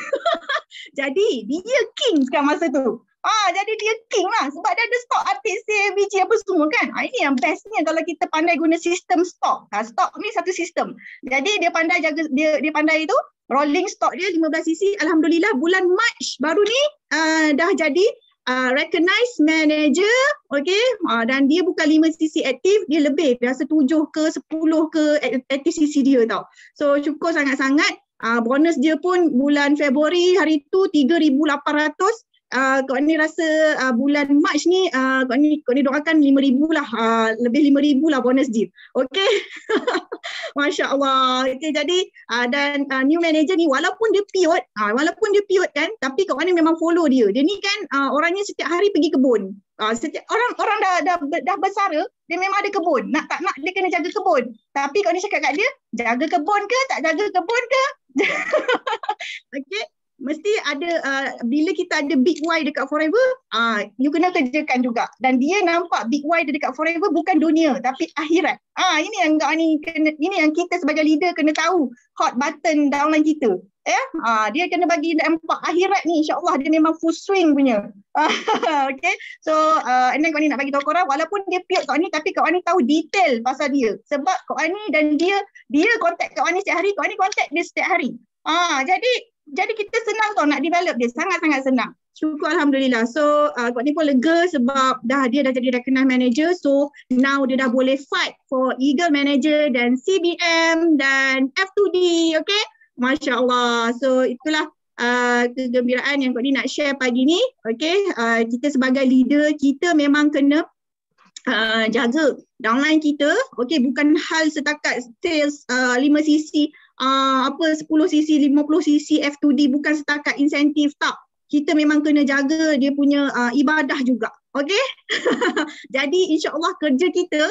jadi dia king sekarang masa tu. Ah, jadi dia king lah sebab dia ada stok artis biji apa semua kan. Ah, ini yang bestnya kalau kita pandai guna sistem stok. Ah, stok ni satu sistem. Jadi dia pandai jaga dia dia pandai itu rolling stok dia 15 sisi. Alhamdulillah bulan March baru ni uh, dah jadi uh, recognized manager. Okay. Uh, ah, dan dia bukan 5 sisi aktif. Dia lebih. biasa rasa 7 ke 10 ke aktif sisi dia tau. So syukur sangat-sangat. Uh, bonus dia pun bulan Februari hari tu 3,800 Ah, kau ni rasa uh, bulan March ni uh, kau ni kau ni doakan 5000 lah uh, lebih 5000 lah bonus dia. Okay, Masya Allah. Okay, jadi uh, dan uh, new manager ni walaupun dia piot, uh, walaupun dia piot kan, tapi kau ni memang follow dia. Dia ni kan uh, orangnya setiap hari pergi kebun. Uh, setiap orang orang dah dah dah besar dia memang ada kebun. Nak tak nak dia kena jaga kebun. Tapi kau ni cakap kat dia, jaga kebun ke tak jaga kebun ke? okay mesti ada uh, bila kita ada big why dekat forever ah uh, you kena kerjakan juga dan dia nampak big why dia dekat forever bukan dunia tapi akhirat ah uh, ini yang kau ni kena ini yang kita sebagai leader kena tahu hot button downline kita ya yeah? ah uh, dia kena bagi nampak akhirat ni insyaallah dia memang full swing punya okay so uh, and then kau ni nak bagi tahu korang walaupun dia piot kau ni tapi kau ni tahu detail pasal dia sebab kau ni dan dia dia contact kau ni setiap hari kau ni contact dia setiap hari Ah, jadi jadi kita senang tau nak develop dia sangat-sangat senang syukur alhamdulillah so uh, kuat ni pun lega sebab dah dia dah jadi recognized manager so now dia dah boleh fight for eagle manager dan CBM dan F2D okay Masya Allah. So itulah uh, kegembiraan yang kau ni nak share pagi ni. Okay. Uh, kita sebagai leader, kita memang kena uh, jaga downline kita. Okay. Bukan hal setakat sales uh, 5cc Ah, apa 10 cc 50 cc F2D bukan setakat insentif tak kita memang kena jaga dia punya uh, ibadah juga okey jadi insyaallah kerja kita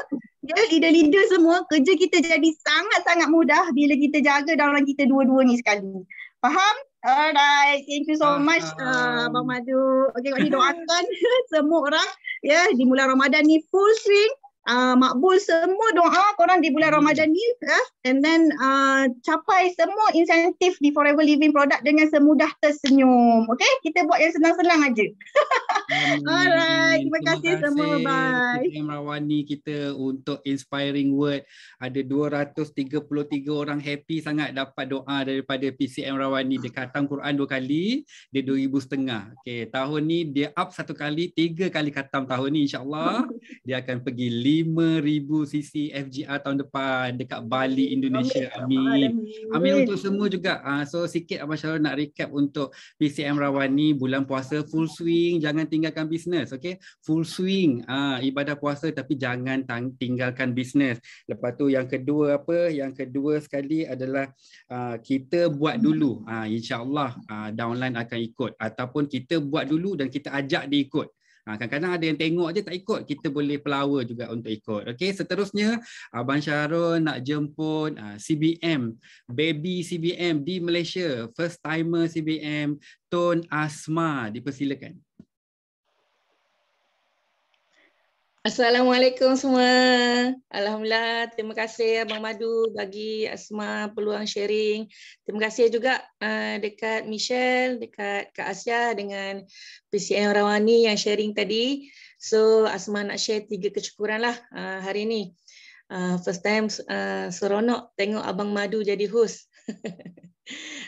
ya yeah, leader leader semua kerja kita jadi sangat-sangat mudah bila kita jaga dalam kita dua-dua ni sekali faham alright thank you so much ah, abang uh, madu okey kami doakan semua orang ya yeah, di bulan Ramadan ni full swing Ah, makbul semua doa korang di bulan hmm. Ramadan ni eh? and then uh, capai semua insentif di Forever Living product dengan semudah tersenyum. Okay, kita buat yang senang-senang aja. Alright, terima, terima kasih semua. Bye. Terima kasih kita untuk inspiring word. Ada 233 orang happy sangat dapat doa daripada PCM Rawani. Dia khatam Quran dua kali, dia dua ribu setengah. Okay, tahun ni dia up satu kali, tiga kali katam tahun ni insyaAllah. Dia akan pergi li. 5000 cc FGR tahun depan dekat Bali Indonesia. Amin. Amin untuk semua juga. Ah so sikit Abang Syarul nak recap untuk PCM rawani bulan puasa full swing jangan tinggalkan bisnes okey. Full swing ah ibadah puasa tapi jangan tinggalkan bisnes. Lepas tu yang kedua apa? Yang kedua sekali adalah ah, kita buat dulu. Ah insya-Allah ah, downline akan ikut ataupun kita buat dulu dan kita ajak dia ikut. Ha, kadang-kadang ada yang tengok je tak ikut, kita boleh flower juga untuk ikut. Okey, seterusnya Abang Syarul nak jemput ha, CBM, baby CBM di Malaysia, first timer CBM, Tun Asma dipersilakan. Assalamualaikum semua. Alhamdulillah, terima kasih Abang Madu bagi Asma peluang sharing. Terima kasih juga uh, dekat Michelle, dekat Kak Asia dengan PCN Rawani yang sharing tadi. So, Asma nak share tiga kecukuran lah uh, hari ini. Uh, first time uh, seronok tengok Abang Madu jadi host.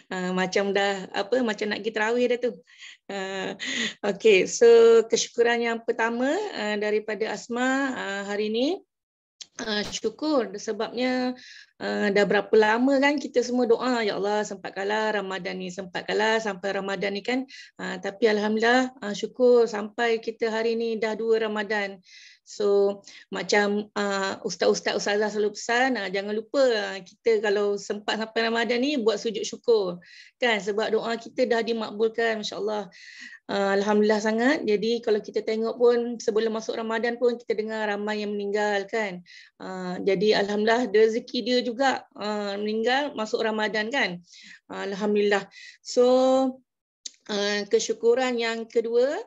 Uh, macam dah apa macam nak pergi terawih dah tu. Uh, ah, okay, so kesyukuran yang pertama uh, daripada Asma uh, hari ini uh, syukur sebabnya uh, dah berapa lama kan kita semua doa ya Allah sempat kala Ramadan ni sempat kala sampai Ramadan ni kan uh, tapi alhamdulillah uh, syukur sampai kita hari ini dah dua Ramadan. Uh, So macam uh, ustaz-ustaz ustazah selalu pesan uh, jangan lupa uh, kita kalau sempat sampai Ramadan ni buat sujud syukur. Kan sebab doa kita dah dimakbulkan insya allah Uh, Alhamdulillah sangat. Jadi kalau kita tengok pun sebelum masuk Ramadan pun kita dengar ramai yang meninggal kan. Uh, jadi Alhamdulillah rezeki dia juga uh, meninggal masuk Ramadan kan. Uh, Alhamdulillah. So uh, kesyukuran yang kedua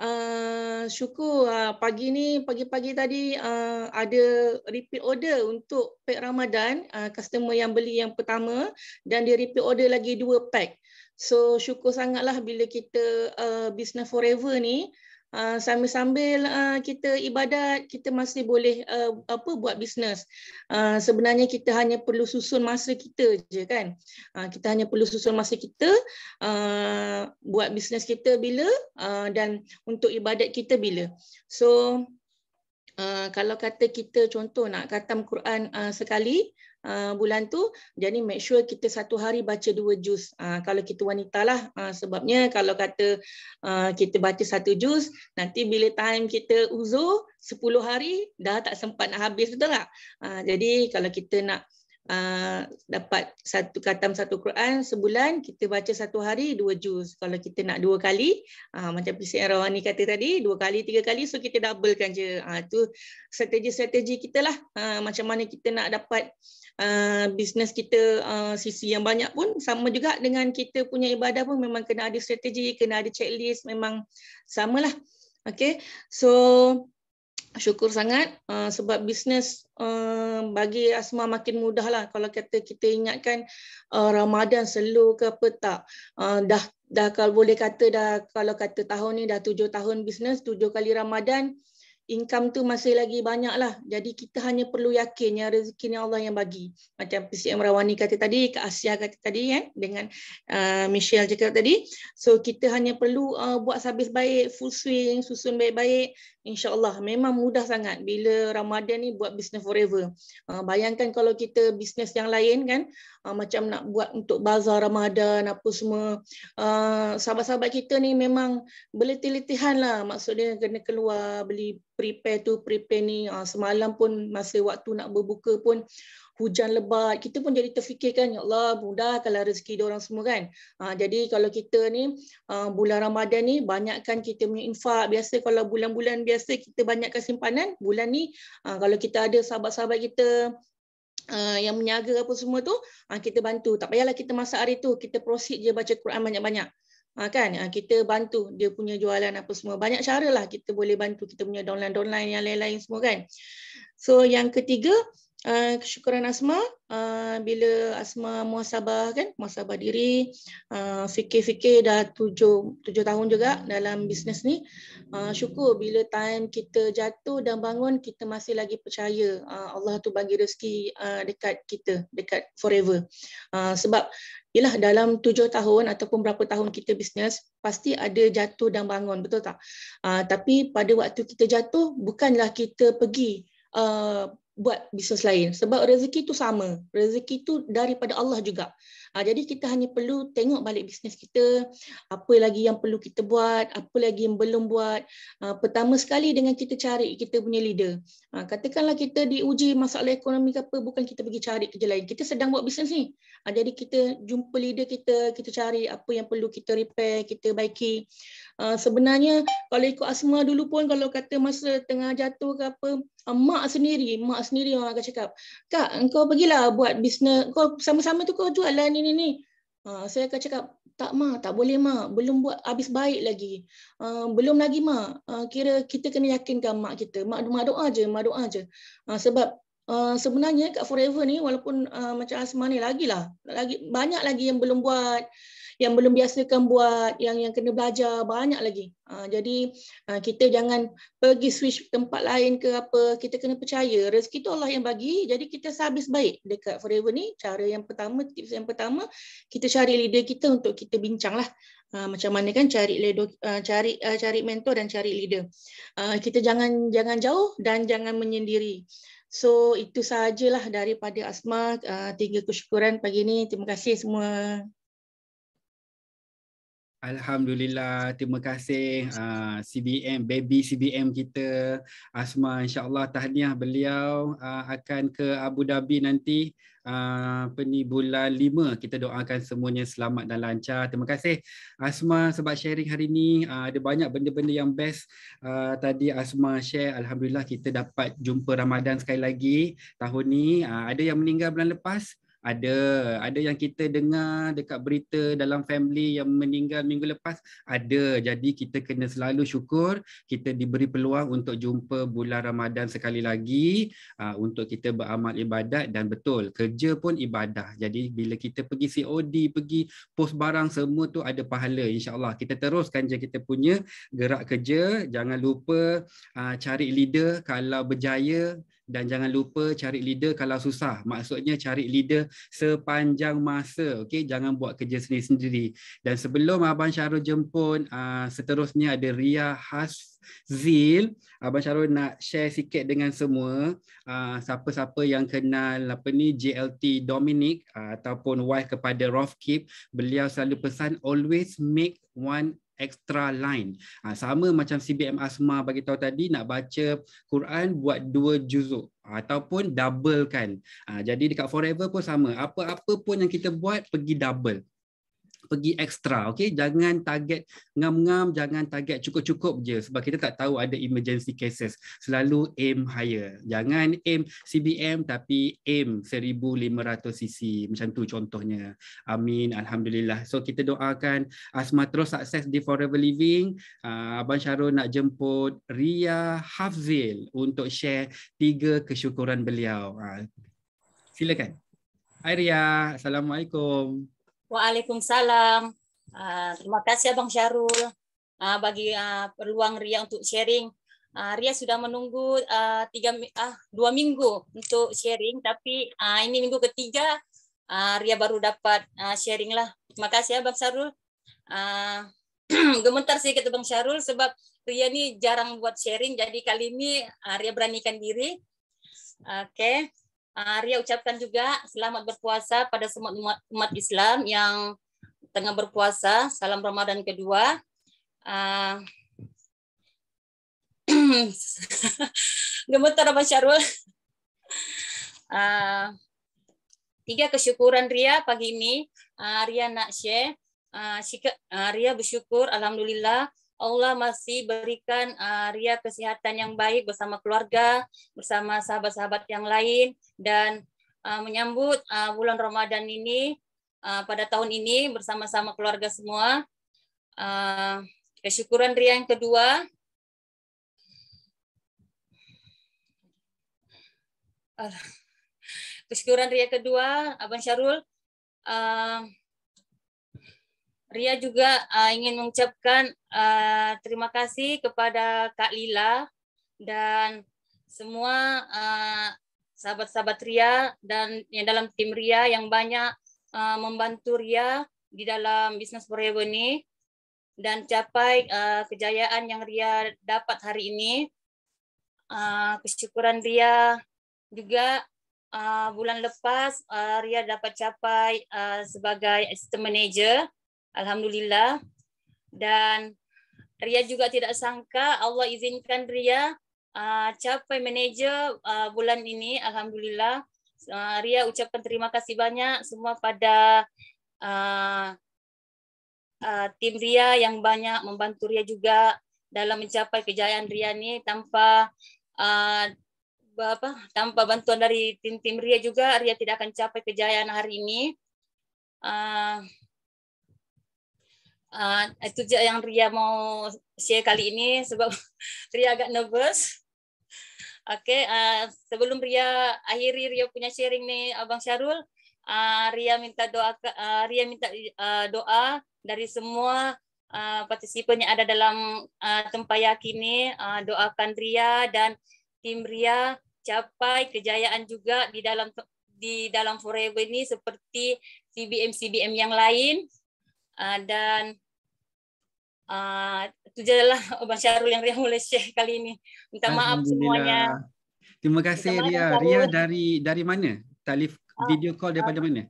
Ah, syukur uh, pagi ni pagi-pagi tadi uh, ada repeat order untuk pack Ramadan uh, customer yang beli yang pertama dan dia repeat order lagi dua pack. So syukur sangatlah bila kita uh, business forever ni Uh, ah, sambil-sambil uh, ah, kita ibadat kita masih boleh uh, apa buat bisnes. Uh, sebenarnya kita hanya perlu susun masa kita je kan. Uh, kita hanya perlu susun masa kita uh, buat bisnes kita bila uh, dan untuk ibadat kita bila. So uh, kalau kata kita contoh nak khatam Quran uh, sekali uh, bulan tu jadi make sure kita satu hari baca dua jus. uh, ah, kalau kita wanita lah uh, sebabnya kalau kata uh, kita baca satu jus nanti bila time kita uzur 10 hari dah tak sempat nak habis betul tak uh, jadi kalau kita nak Uh, dapat satu katam satu Quran sebulan kita baca satu hari dua juz kalau kita nak dua kali uh, macam PCR Rawani kata tadi dua kali tiga kali so kita doublekan je uh, tu strategi-strategi kita lah uh, macam mana kita nak dapat uh, bisnes kita uh, sisi yang banyak pun sama juga dengan kita punya ibadah pun memang kena ada strategi kena ada checklist memang samalah okay so syukur sangat uh, sebab bisnes uh, bagi Asma makin mudah lah kalau kata kita ingatkan uh, Ramadan slow ke apa tak uh, dah dah kalau boleh kata dah kalau kata tahun ni dah tujuh tahun bisnes tujuh kali Ramadan income tu masih lagi banyak lah. Jadi kita hanya perlu yakin yang rezeki ni Allah yang bagi. Macam PCM Rawani kata tadi, ke Asia kata tadi, eh, dengan uh, Michelle cakap tadi. So kita hanya perlu uh, buat sabis baik, full swing, susun baik-baik. InsyaAllah memang mudah sangat bila Ramadan ni buat bisnes forever. Ah, bayangkan kalau kita bisnes yang lain kan, ah, macam nak buat untuk bazar Ramadan apa semua. Ah, sahabat-sahabat kita ni memang berletih-letihan lah. Maksudnya kena keluar beli prepare tu, prepare ni. Semalam pun masa waktu nak berbuka pun, hujan lebat kita pun jadi terfikirkan ya Allah mudah kalau rezeki orang semua kan ha, jadi kalau kita ni ha, bulan Ramadan ni banyakkan kita punya infak biasa kalau bulan-bulan biasa kita banyakkan simpanan bulan ni ha, kalau kita ada sahabat-sahabat kita ha, yang menyaga apa semua tu kita bantu tak payahlah kita masa hari tu kita proceed je baca Quran banyak-banyak Ha, kan kita bantu dia punya jualan apa semua banyak cara lah kita boleh bantu kita punya downline downline yang lain-lain semua kan so yang ketiga uh, kesyukuran asma uh, bila asma muhasabah kan muhasabah diri uh, fikir-fikir dah tujuh tujuh tahun juga dalam bisnes ni uh, syukur bila time kita jatuh dan bangun kita masih lagi percaya uh, Allah tu bagi rezeki uh, dekat kita dekat forever uh, sebab ialah dalam tujuh tahun ataupun berapa tahun kita bisnes pasti ada jatuh dan bangun betul tak? Uh, tapi pada waktu kita jatuh bukanlah kita pergi buat bisnes lain sebab rezeki tu sama rezeki tu daripada Allah juga Ha, jadi kita hanya perlu tengok balik bisnes kita, apa lagi yang perlu kita buat, apa lagi yang belum buat. Ha, pertama sekali dengan kita cari kita punya leader. Ha, katakanlah kita diuji masalah ekonomi ke apa, bukan kita pergi cari kerja lain. Kita sedang buat bisnes ni. Ha, jadi kita jumpa leader kita, kita cari apa yang perlu kita repair, kita baiki. Ha, sebenarnya kalau ikut asma dulu pun, kalau kata masa tengah jatuh ke apa, mak sendiri, mak sendiri orang akan cakap, Kak, engkau pergilah buat bisnes, kau sama-sama tu kau jualan lah ni ni ni. Uh, saya akan cakap tak ma, tak boleh ma, belum buat habis baik lagi. Uh, belum lagi ma. Uh, kira kita kena yakinkan mak kita. Mak doa doa aje, mak doa aje. Uh, sebab uh, sebenarnya kat Forever ni walaupun uh, macam asmani ni lagilah, lagi banyak lagi yang belum buat yang belum biasakan buat, yang yang kena belajar banyak lagi. Ha, jadi ha, kita jangan pergi switch tempat lain ke apa. Kita kena percaya rezeki tu Allah yang bagi. Jadi kita sabis baik dekat Forever ni. Cara yang pertama, tips yang pertama, kita cari leader kita untuk kita bincang lah. Ha, macam mana kan cari leader, cari cari mentor dan cari leader. Ha, kita jangan jangan jauh dan jangan menyendiri. So itu sajalah daripada Asma uh, tiga kesyukuran pagi ini. Terima kasih semua. Alhamdulillah, terima kasih uh, ah, CBM, baby CBM kita Asma, insyaAllah tahniah beliau uh, akan ke Abu Dhabi nanti uh, apa ni, bulan 5, kita doakan semuanya selamat dan lancar, terima kasih Asma sebab sharing hari ini uh, ada banyak benda-benda yang best uh, tadi Asma share, Alhamdulillah kita dapat jumpa Ramadan sekali lagi tahun ni, uh, ada yang meninggal bulan lepas, ada ada yang kita dengar dekat berita dalam family yang meninggal minggu lepas ada jadi kita kena selalu syukur kita diberi peluang untuk jumpa bulan Ramadan sekali lagi uh, untuk kita beramal ibadat dan betul kerja pun ibadah jadi bila kita pergi COD pergi post barang semua tu ada pahala insyaallah kita teruskan je kita punya gerak kerja jangan lupa uh, cari leader kalau berjaya dan jangan lupa cari leader kalau susah maksudnya cari leader sepanjang masa okey jangan buat kerja sendiri-sendiri dan sebelum abang Syarul jemput uh, seterusnya ada Ria Hazil abang Syarul nak share sikit dengan semua ah, siapa-siapa yang kenal apa ni JLT Dominic ah, ataupun wife kepada Rofkip beliau selalu pesan always make one extra line. Ha, sama macam CBM Asma bagi tahu tadi nak baca Quran buat dua juzuk ataupun double kan. Ha, jadi dekat forever pun sama. Apa-apa pun yang kita buat pergi double pergi ekstra okey jangan target ngam-ngam jangan target cukup-cukup je sebab kita tak tahu ada emergency cases selalu aim higher jangan aim CBM tapi aim 1500 cc macam tu contohnya amin alhamdulillah so kita doakan Asma terus sukses di Forever Living ah, abang Syarul nak jemput Ria Hafzil untuk share tiga kesyukuran beliau ah, silakan Hai Ria, Assalamualaikum. Waalaikumsalam. Uh, terima kasih Abang Syarul uh, bagi uh, peluang Ria untuk sharing. Uh, Ria sudah menunggu uh, tiga uh, dua minggu untuk sharing, tapi uh, ini minggu ketiga uh, Ria baru dapat uh, sharing lah. Terima kasih Abang Syarul. Uh, gemetar kata Bang Syarul sebab Ria ini jarang buat sharing, jadi kali ini uh, Ria beranikan diri. Oke. Okay. Ah, Ria ucapkan juga selamat berpuasa pada semua umat, umat Islam yang tengah berpuasa. Salam Ramadan kedua. Uh, Gemetar Pak Syarul. Uh, tiga kesyukuran Ria pagi ini. Uh, Ria nak share. Uh, Ria bersyukur, Alhamdulillah Allah masih berikan uh, eh, Ria kesehatan yang baik bersama keluarga, bersama sahabat-sahabat yang lain dan uh, menyambut uh, bulan Ramadan ini uh, pada tahun ini bersama-sama keluarga semua. Uh, kesyukuran Ria yang kedua kesyukuran Ria kedua Abang Syarul uh, Ria juga uh, ingin mengucapkan uh, terima kasih kepada Kak Lila dan semua sahabat eh, sahabat-sahabat Ria dan yang dalam tim Ria yang banyak uh, membantu Ria di dalam bisnis forever ini dan capai uh, kejayaan yang Ria dapat hari ini. Uh, kesyukuran Ria juga uh, bulan lepas uh, Ria dapat capai uh, sebagai assistant manager Alhamdulillah. Dan Ria juga tidak sangka Allah izinkan Ria uh, capai manager uh, bulan ini. Alhamdulillah. Uh, Ria ucapkan terima kasih banyak semua pada uh, uh, tim Ria yang banyak membantu Ria juga dalam mencapai kejayaan Ria ini tanpa uh, apa tanpa bantuan dari tim-tim Ria juga Ria tidak akan capai kejayaan hari ini. Uh, Uh, itu je yang Ria mau share kali ini sebab Ria agak nervous. Okay, uh, ah, sebelum Ria akhiri Ria punya sharing ni Abang Syarul, uh, Ria minta doa uh, Ria minta uh, doa dari semua uh, partisipan yang ada dalam uh, tempaya kini uh, doakan Ria dan tim Ria capai kejayaan juga di dalam di dalam forever ini seperti CBM CBM yang lain uh, dan Ah, itu jadilah Abang Syarul yang Ria boleh share kali ini. Minta maaf semuanya. Terima kasih Ria. Syarul. Ria dari dari mana? Talif ah. video uh, call daripada uh, mana?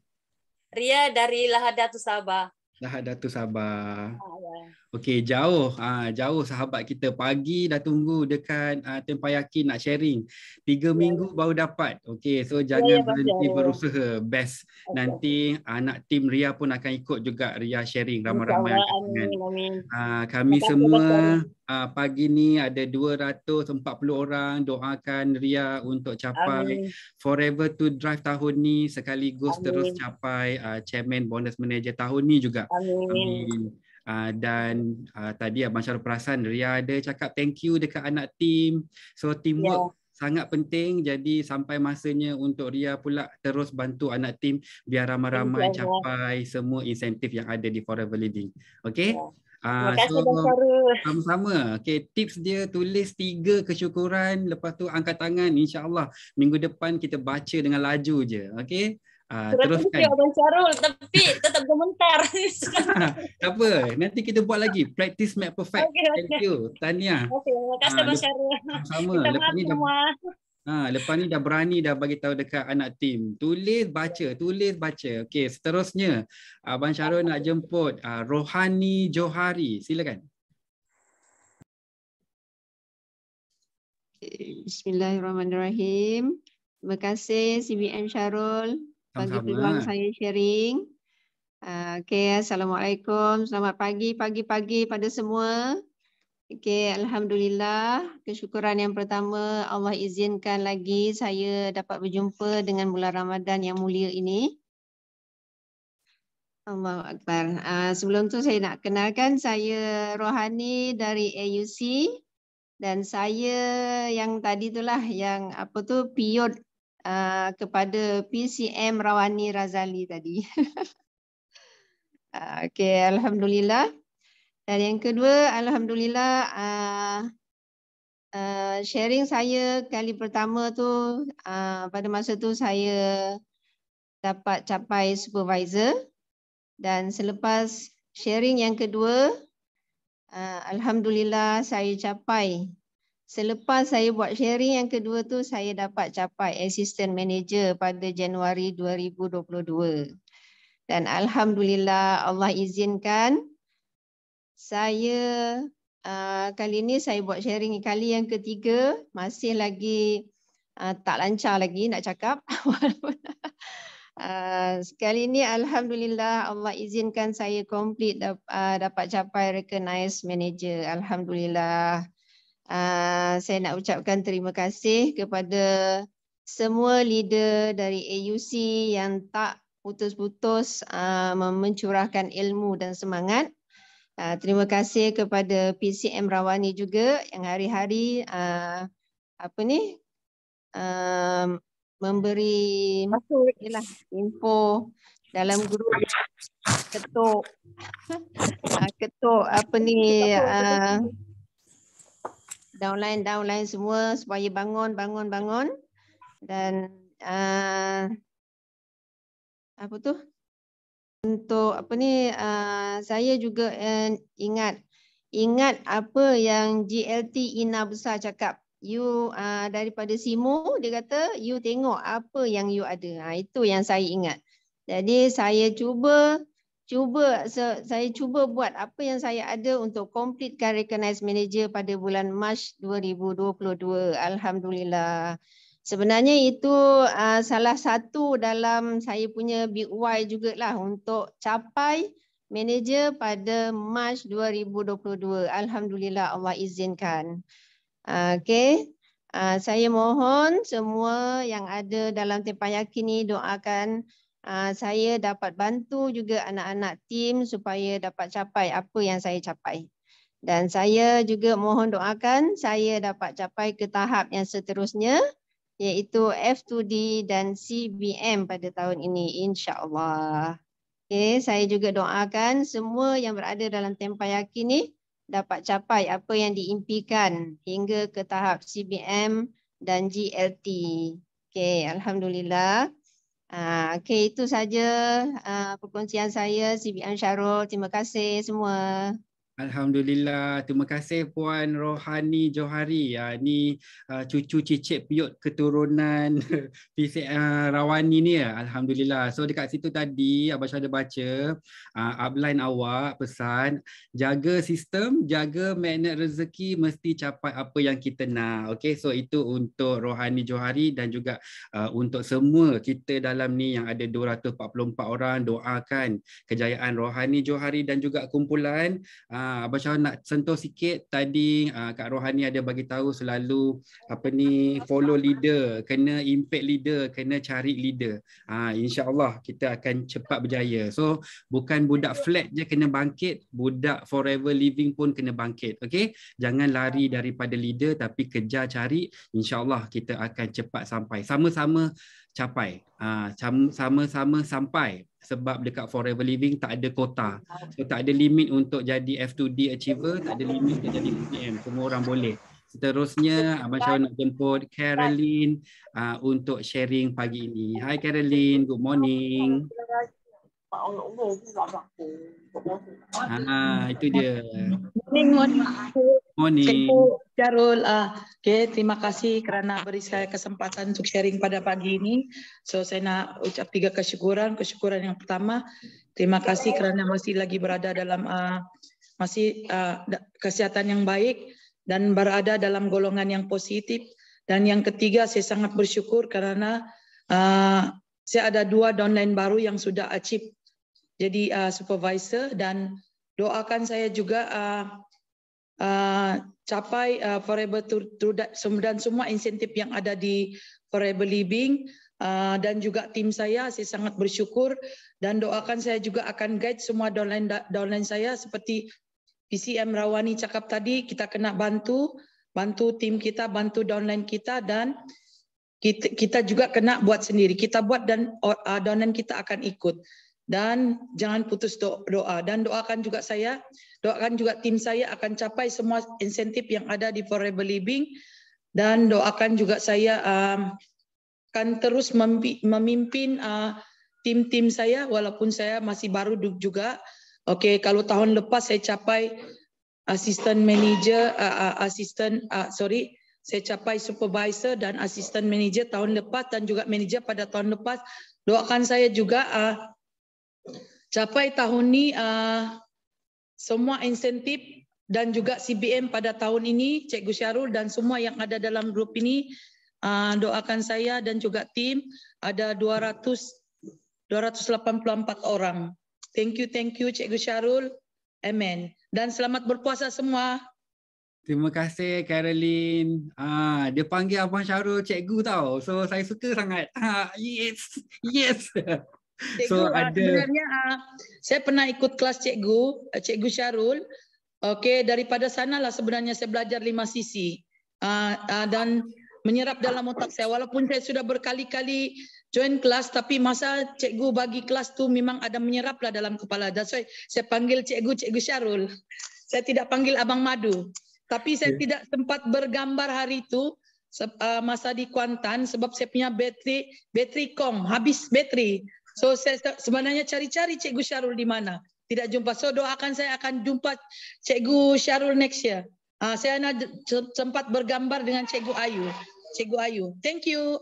Ria dari Lahadatu Sabah. Lahadatu Sabah. Oh, ya. Yeah. Okey, jauh. Uh, jauh sahabat kita. Pagi dah tunggu dekat uh, ah, tempah yakin nak sharing. Tiga yeah. minggu baru dapat. Okey, so ya, ya, jangan yeah, berhenti yeah. Ya. berusaha. Best. Okay. Nanti anak uh, tim Ria pun akan ikut juga Ria sharing ramai-ramai. Ramai amin, amin. Ah, kami Terima semua uh, pagi ni ada 240 orang doakan Ria untuk capai amin. Forever to Drive tahun ni sekaligus amin. terus capai uh, Chairman Bonus Manager tahun ni juga. amin. amin. Ah, dan uh, tadi Abang Syarul perasan Ria ada cakap thank you dekat anak tim. So teamwork yeah. sangat penting. Jadi sampai masanya untuk Ria pula terus bantu anak tim biar ramai-ramai yeah. capai semua insentif yang ada di Forever Living. Okay? Yeah. Ya. Uh, so, Sama-sama. Okay, tips dia tulis tiga kesyukuran. Lepas tu angkat tangan. InsyaAllah minggu depan kita baca dengan laju je. Okay. Ah, terus kan. Terus Abang Carul tapi tetap komentar. tak apa, nanti kita buat lagi. Practice make perfect. Okay, okay. Thank you. Tahniah. Okay, terima kasih ah, Abang Carul. Sama. Kita lepas ni semua. Dah, ha, lepas ni dah berani dah bagi tahu dekat anak tim. Tulis baca, tulis baca. Okey, seterusnya Abang Carul nak jemput uh, Rohani Johari. Silakan. Bismillahirrahmanirrahim. Terima kasih CBN Syarul bagi peluang saya sharing. Ah, okay, Assalamualaikum. Selamat pagi, pagi-pagi pada semua. Okay, Alhamdulillah. Kesyukuran yang pertama, Allah izinkan lagi saya dapat berjumpa dengan bulan Ramadan yang mulia ini. Allah Akbar. Ah, sebelum tu saya nak kenalkan, saya Rohani dari AUC. Dan saya yang tadi itulah yang apa tu, Piot uh, kepada PCM Rawani Razali tadi. uh, ah, okay, Alhamdulillah. Dan yang kedua, Alhamdulillah, uh, uh, sharing saya kali pertama tu uh, pada masa tu saya dapat capai supervisor dan selepas sharing yang kedua, uh, Alhamdulillah saya capai Selepas saya buat sharing yang kedua tu saya dapat capai assistant manager pada Januari 2022. Dan alhamdulillah Allah izinkan saya uh, kali ini saya buat sharing kali yang ketiga masih lagi uh, tak lancar lagi nak cakap walaupun uh, kali ni alhamdulillah Allah izinkan saya complete uh, dapat capai recognized manager alhamdulillah Ah, saya nak ucapkan terima kasih kepada semua leader dari AUC yang tak putus-putus uh, mencurahkan ilmu dan semangat. Uh, terima kasih kepada PCM Rawani juga yang hari-hari uh, apa ni uh, memberi inilah, info dalam grup ketuk ketuk apa ni uh, downline downline semua supaya bangun bangun bangun dan uh, apa tu untuk apa ni uh, saya juga uh, ingat ingat apa yang GLT Ina besar cakap you uh, daripada Simo dia kata you tengok apa yang you ada ha, itu yang saya ingat jadi saya cuba cuba saya cuba buat apa yang saya ada untuk completekan recognize manager pada bulan Mac 2022. Alhamdulillah. Sebenarnya itu uh, salah satu dalam saya punya big why jugalah untuk capai manager pada Mac 2022. Alhamdulillah Allah izinkan. Uh, ah, okay. Uh, ah, saya mohon semua yang ada dalam tempah yakin ini doakan Ah, saya dapat bantu juga anak-anak tim supaya dapat capai apa yang saya capai. Dan saya juga mohon doakan saya dapat capai ke tahap yang seterusnya iaitu F2D dan CBM pada tahun ini insyaAllah. Okay, saya juga doakan semua yang berada dalam tempah yakin ini dapat capai apa yang diimpikan hingga ke tahap CBM dan GLT. Okay, Alhamdulillah. Ah, okay, itu saja uh, perkongsian saya, CBN Syarul. Terima kasih semua. Alhamdulillah. Terima kasih Puan Rohani Johari. Ya, ni uh, cucu cicit piut keturunan PC uh, ah, Rawani ni ya. Alhamdulillah. So dekat situ tadi Abang Syah baca uh, upline awak pesan jaga sistem, jaga magnet rezeki mesti capai apa yang kita nak. Okay, so itu untuk Rohani Johari dan juga uh, untuk semua kita dalam ni yang ada 244 orang doakan kejayaan Rohani Johari dan juga kumpulan uh, uh, Abang Syah nak sentuh sikit tadi uh, Kak Rohani ada bagi tahu selalu apa ni follow leader, kena impact leader, kena cari leader. Ah uh, insya-Allah kita akan cepat berjaya. So bukan budak flat je kena bangkit, budak forever living pun kena bangkit. Okey? Jangan lari daripada leader tapi kejar cari, insya-Allah kita akan cepat sampai. Sama-sama capai. Ah uh, sama-sama sampai sebab dekat forever living tak ada kota ah. so tak ada limit untuk jadi F2D achiever tak ada limit untuk jadi PM semua orang boleh seterusnya abang Syah nak jemput Caroline uh, ah, untuk sharing pagi ini hi Caroline good morning, good morning. Ông Ah, itu dia. Morning, morning. Jarul, ah, okay, terima kasih kerana beri saya kesempatan untuk sharing pada pagi ini. So, saya nak ucap tiga kesyukuran. Kesyukuran yang pertama, terima kasih kerana masih lagi berada dalam uh, masih uh, kesihatan yang baik dan berada dalam golongan yang positif. Dan yang ketiga, saya sangat bersyukur kerana uh, saya ada dua downline baru yang sudah achieve jadi uh, supervisor dan doakan saya juga uh, uh, capai uh, forever to, that, dan semua insentif yang ada di forever living uh, dan juga tim saya saya sangat bersyukur dan doakan saya juga akan guide semua downline downline saya seperti PCM Rawani cakap tadi kita kena bantu bantu tim kita bantu downline kita dan kita, kita juga kena buat sendiri kita buat dan uh, downline kita akan ikut dan jangan putus doa dan doakan juga saya doakan juga tim saya akan capai semua insentif yang ada di Forever Living dan doakan juga saya um, akan terus memimpin uh, tim-tim saya walaupun saya masih baru juga oke okay, kalau tahun lepas saya capai asisten manager uh, uh, assistant uh, sorry saya capai supervisor dan asisten manager tahun lepas dan juga manager pada tahun lepas doakan saya juga uh, capai tahun ini uh, semua insentif dan juga CBM pada tahun ini Cikgu Gusyarul dan semua yang ada dalam grup ini uh, doakan saya dan juga tim ada 200 284 orang. Thank you thank you Cikgu Gusyarul. Amen. Dan selamat berpuasa semua. Terima kasih Caroline. Ah dia panggil abang Syarul cikgu tau. So saya suka sangat. Ah yes. Yes. Cikgu, so, ah, ada... sebenarnya uh, saya pernah ikut kelas cikgu, eh, cikgu Syarul. Okey, daripada sanalah sebenarnya saya belajar lima sisi uh, uh, dan menyerap dalam otak saya. Walaupun saya sudah berkali-kali join kelas, tapi masa cikgu bagi kelas tu memang ada menyeraplah dalam kepala. dan why saya panggil cikgu cikgu Syarul. Saya tidak panggil Abang Madu. Tapi saya tidak sempat bergambar hari itu masa di Kuantan sebab saya punya bateri bateri kong habis bateri So saya sebenarnya cari-cari Cikgu Syarul di mana. Tidak jumpa. So doakan saya akan jumpa Cikgu Syarul next year. Uh, saya nak sempat bergambar dengan Cikgu Ayu. Cikgu Ayu. Thank you.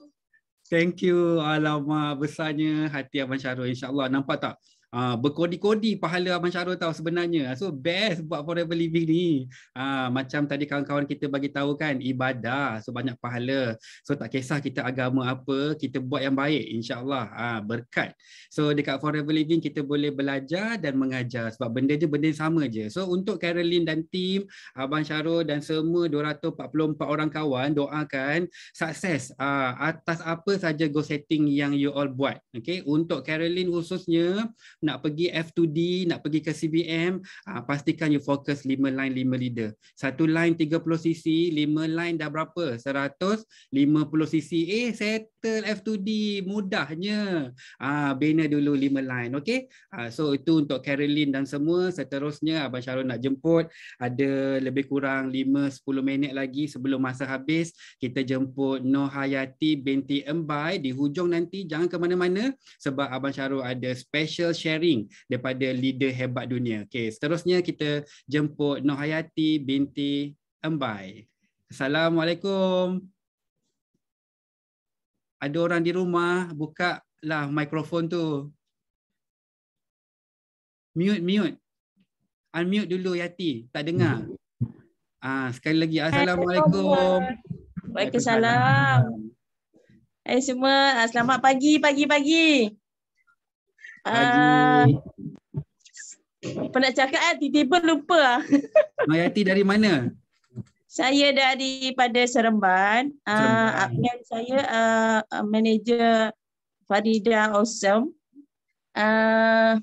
Thank you. Alamak besarnya hati Abang Syarul. InsyaAllah. Nampak tak? uh, berkodi-kodi pahala Abang Syarul tau sebenarnya. So best buat forever living ni. Uh, macam tadi kawan-kawan kita bagi tahu kan ibadah so banyak pahala. So tak kisah kita agama apa, kita buat yang baik insyaallah uh, berkat. So dekat forever living kita boleh belajar dan mengajar sebab benda je benda sama je. So untuk Caroline dan tim Abang Syarul dan semua 244 orang kawan doakan sukses uh, atas apa saja goal setting yang you all buat. Okay? Untuk Caroline khususnya nak pergi F2D, nak pergi ke CBM, uh, ah, pastikan you focus 5 line 5 leader. Satu line 30 cc, 5 line dah berapa? 150 cc. Eh, set capital F2D mudahnya ah bina dulu 5 line okey ah, so itu untuk Caroline dan semua seterusnya abang Sharon nak jemput ada lebih kurang 5 10 minit lagi sebelum masa habis kita jemput Nohayati binti Embai di hujung nanti jangan ke mana-mana sebab abang Sharon ada special sharing daripada leader hebat dunia okey seterusnya kita jemput Nohayati binti Embai Assalamualaikum ada orang di rumah buka lah mikrofon tu mute mute unmute dulu Yati tak dengar hmm. ah sekali lagi assalamualaikum Waalaikumsalam Hai semua ah, selamat pagi pagi pagi pagi uh, Pernah cakap eh, tiba-tiba lupa Mayati dari mana? saya daripada Seremban. Ah, Seremban. Uh, ah, Abang saya uh, manager Farida Awesome. Uh,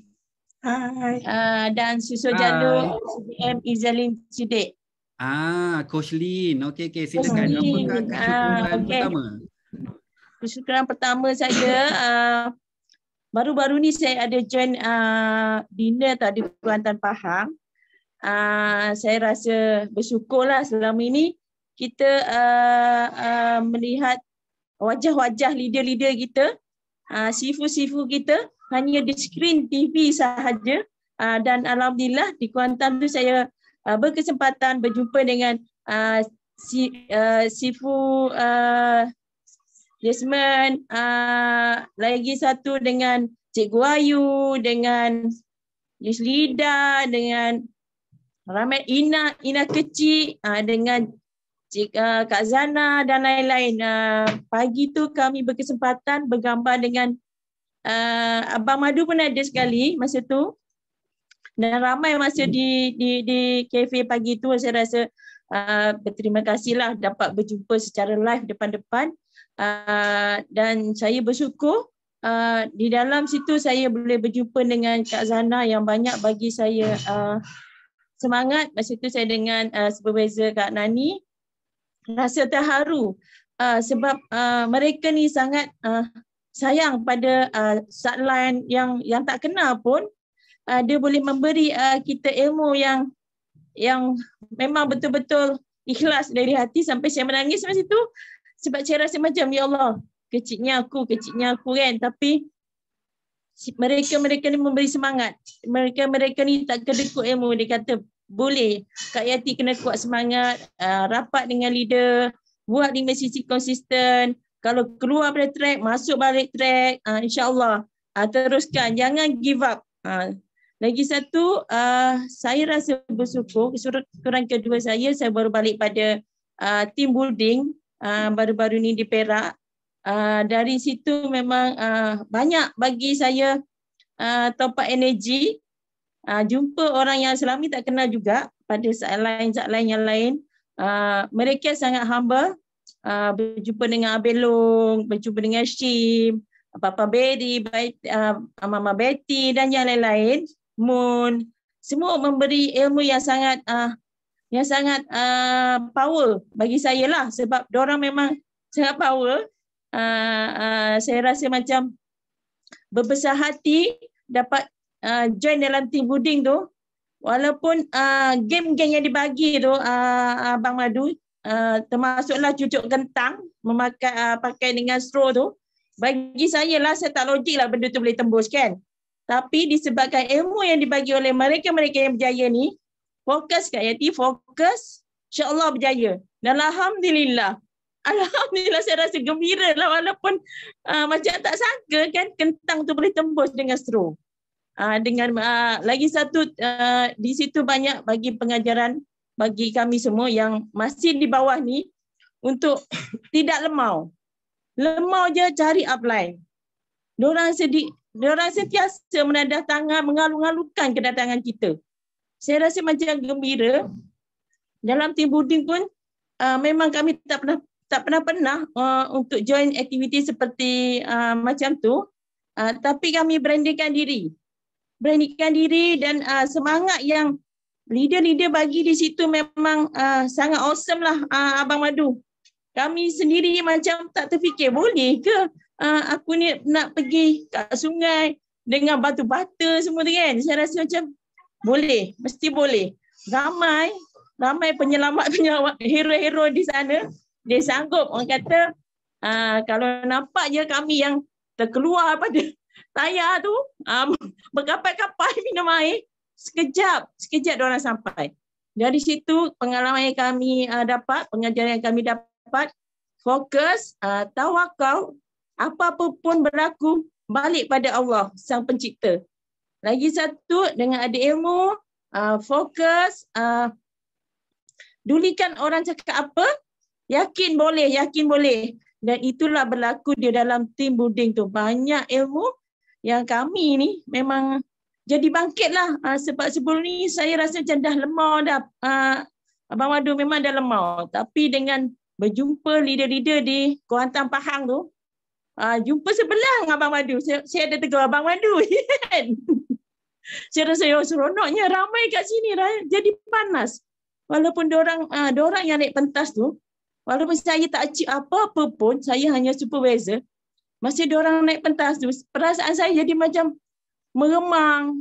Hai. Uh, dan susu jalur CDM Izalin Cidik. Ah, Coach Lin. Okey, okay. silakan. Coach Lin. Uh, okay. pertama. Kesukaran pertama saya, uh, baru-baru ni saya ada join uh, dinner tadi Kuantan Pahang. Ah, saya rasa bersyukurlah selama ini kita uh, uh, melihat wajah-wajah leader-leader kita, uh, sifu-sifu kita hanya di skrin TV sahaja uh, dan alhamdulillah di Kuantan tu saya uh, berkesempatan berjumpa dengan uh, sifu uh, Jasmine, uh, lagi satu dengan Cikgu Ayu, dengan Yuslida, dengan ramai Ina Ina kecil uh, dengan Cik, uh, Kak Zana dan lain-lain. Uh, pagi tu kami berkesempatan bergambar dengan uh, Abang Madu pun ada sekali masa tu. Dan ramai masa di di di kafe pagi tu saya rasa uh, berterima kasihlah dapat berjumpa secara live depan-depan. Uh, dan saya bersyukur uh, di dalam situ saya boleh berjumpa dengan Kak Zana yang banyak bagi saya uh, semangat masa tu saya dengan uh, supervisor Kak Nani rasa terharu uh, sebab uh, mereka ni sangat uh, sayang pada uh, satlan yang yang tak kenal pun uh, dia boleh memberi uh, kita ilmu yang yang memang betul-betul ikhlas dari hati sampai saya menangis masa itu sebab saya rasa macam ya Allah kecilnya aku kecilnya aku kan tapi mereka-mereka ni memberi semangat. Mereka-mereka ni tak kedekut ilmu. Dia kata, boleh. Kak Yati kena kuat semangat, ah, rapat dengan leader, buat lima sisi konsisten. Kalau keluar dari track, masuk balik track, ah, insyaAllah. Ah, teruskan, jangan give up. Lagi satu, saya rasa bersyukur. Surat kurang kedua saya, saya baru balik pada team building baru-baru ni di Perak. Ah, dari situ memang uh, banyak bagi saya uh, topak energi. Uh, jumpa orang yang selama ini tak kenal juga pada saat lain saat lain yang lain. Uh, mereka sangat humble. Uh, berjumpa dengan Abelung, berjumpa dengan Shim, Papa Berry, uh, Mama Betty dan yang lain-lain. Moon. Semua memberi ilmu yang sangat uh, yang sangat uh, power bagi saya lah sebab orang memang sangat power uh, saya rasa macam berbesar hati dapat uh, join dalam team buding tu walaupun uh, game-game yang dibagi tu uh, abang madu uh, termasuklah cucuk kentang memakai uh, pakai dengan straw tu bagi saya lah saya tak logik lah benda tu boleh tembus kan tapi disebabkan ilmu yang dibagi oleh mereka-mereka yang berjaya ni fokus kat Yati fokus insyaallah berjaya dan alhamdulillah Alhamdulillah saya rasa gembira lah walaupun uh, macam tak sangka kan kentang tu boleh tembus dengan stro Uh, ah, dengan uh, lagi satu uh, di situ banyak bagi pengajaran bagi kami semua yang masih di bawah ni untuk tidak lemau. Lemau je cari upline. Diorang sedi diorang sentiasa menadah tangan mengalung alukan kedatangan kita. Saya rasa macam gembira. Dalam tim building pun uh, memang kami tak pernah tak pernah-pernah uh, untuk join aktiviti seperti uh, macam tu uh, tapi kami brandingkan diri brandingkan diri dan uh, semangat yang leader-leader bagi di situ memang uh, sangat awesome lah uh, abang madu kami sendiri macam tak terfikir boleh ke uh, aku ni nak pergi ke sungai dengan batu-bata semua tu kan saya rasa macam boleh mesti boleh ramai ramai penyelamat-penyelamat hero-hero di sana dia sanggup orang kata uh, kalau nampak je kami yang terkeluar pada tayar tu um, berkapai-kapai minum air sekejap sekejap dia orang sampai dari situ pengalaman yang kami uh, dapat pengajaran yang kami dapat fokus uh, tawakal apa-apa berlaku balik pada Allah sang pencipta lagi satu dengan ada ilmu uh, fokus uh, dulikan orang cakap apa Yakin boleh, yakin boleh. Dan itulah berlaku dia dalam team building tu. Banyak ilmu yang kami ni memang jadi bangkitlah. Ha, ah, sebab sebelum ni saya rasa macam dah lemah dah. Ha, Abang Wadu memang dah lemah. Tapi dengan berjumpa leader-leader di Kuantan Pahang tu, ha, jumpa sebelah dengan Abang Wadu. Saya, saya ada tegur Abang Wadu. Kan? saya rasa oh, seronoknya ramai kat sini. Jadi panas. Walaupun orang uh, orang yang naik pentas tu, Walaupun saya tak achieve apa-apa pun, saya hanya supervisor. Masa dia orang naik pentas tu, perasaan saya jadi macam meremang.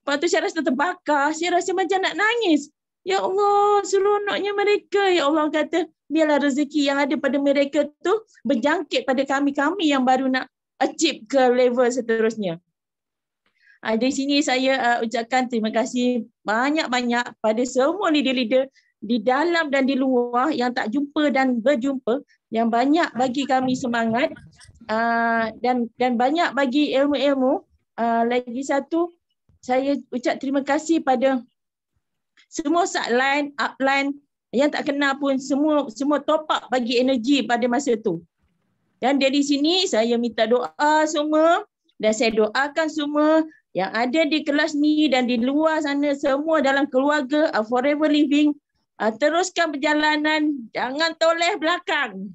Lepas tu saya rasa terbakar, saya rasa macam nak nangis. Ya Allah, seronoknya mereka. Ya Allah kata, biarlah rezeki yang ada pada mereka tu berjangkit pada kami-kami yang baru nak achieve ke level seterusnya. Ha, di sini saya uh, ucapkan terima kasih banyak-banyak pada semua leader-leader di dalam dan di luar yang tak jumpa dan berjumpa yang banyak bagi kami semangat uh, dan dan banyak bagi ilmu-ilmu uh, lagi satu saya ucap terima kasih pada semua subline upline yang tak kenal pun semua semua top up bagi energi pada masa tu dan dari sini saya minta doa semua dan saya doakan semua yang ada di kelas ni dan di luar sana semua dalam keluarga uh, forever living Uh, teruskan perjalanan, jangan toleh belakang.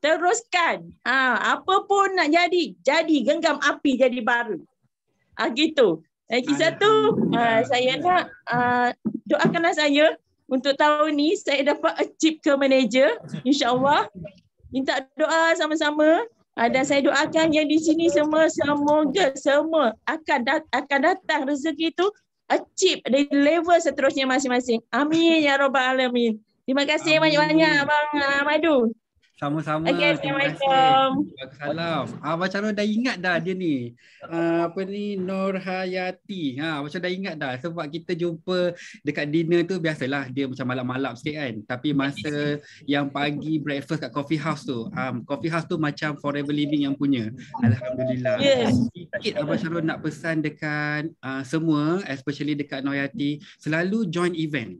Teruskan. Uh, apa pun nak jadi, jadi genggam api jadi baru. Ah uh, gitu. Lagi satu, uh, saya nak uh, doakanlah saya untuk tahun ni saya dapat achieve ke manager, insyaAllah. Minta doa sama-sama. Uh, dan saya doakan yang di sini semua semoga semua akan dat akan datang rezeki itu achieve dari level seterusnya masing-masing. Amin ya rabbal alamin. Terima kasih banyak-banyak abang Madu. Sama-sama. Okay, Assalamualaikum. Waalaikumsalam. Ah, macam mana dah ingat dah dia ni. Uh, apa ni, Nur Hayati. Ha, macam dah ingat dah sebab kita jumpa dekat dinner tu biasalah dia macam malam-malam sikit kan. Tapi masa yang pagi breakfast kat coffee house tu. Um, coffee house tu macam forever living yang punya. Alhamdulillah. Yes. Sikit Abang Syarul nak pesan dekat uh, semua, especially dekat Nur Hayati, selalu join event.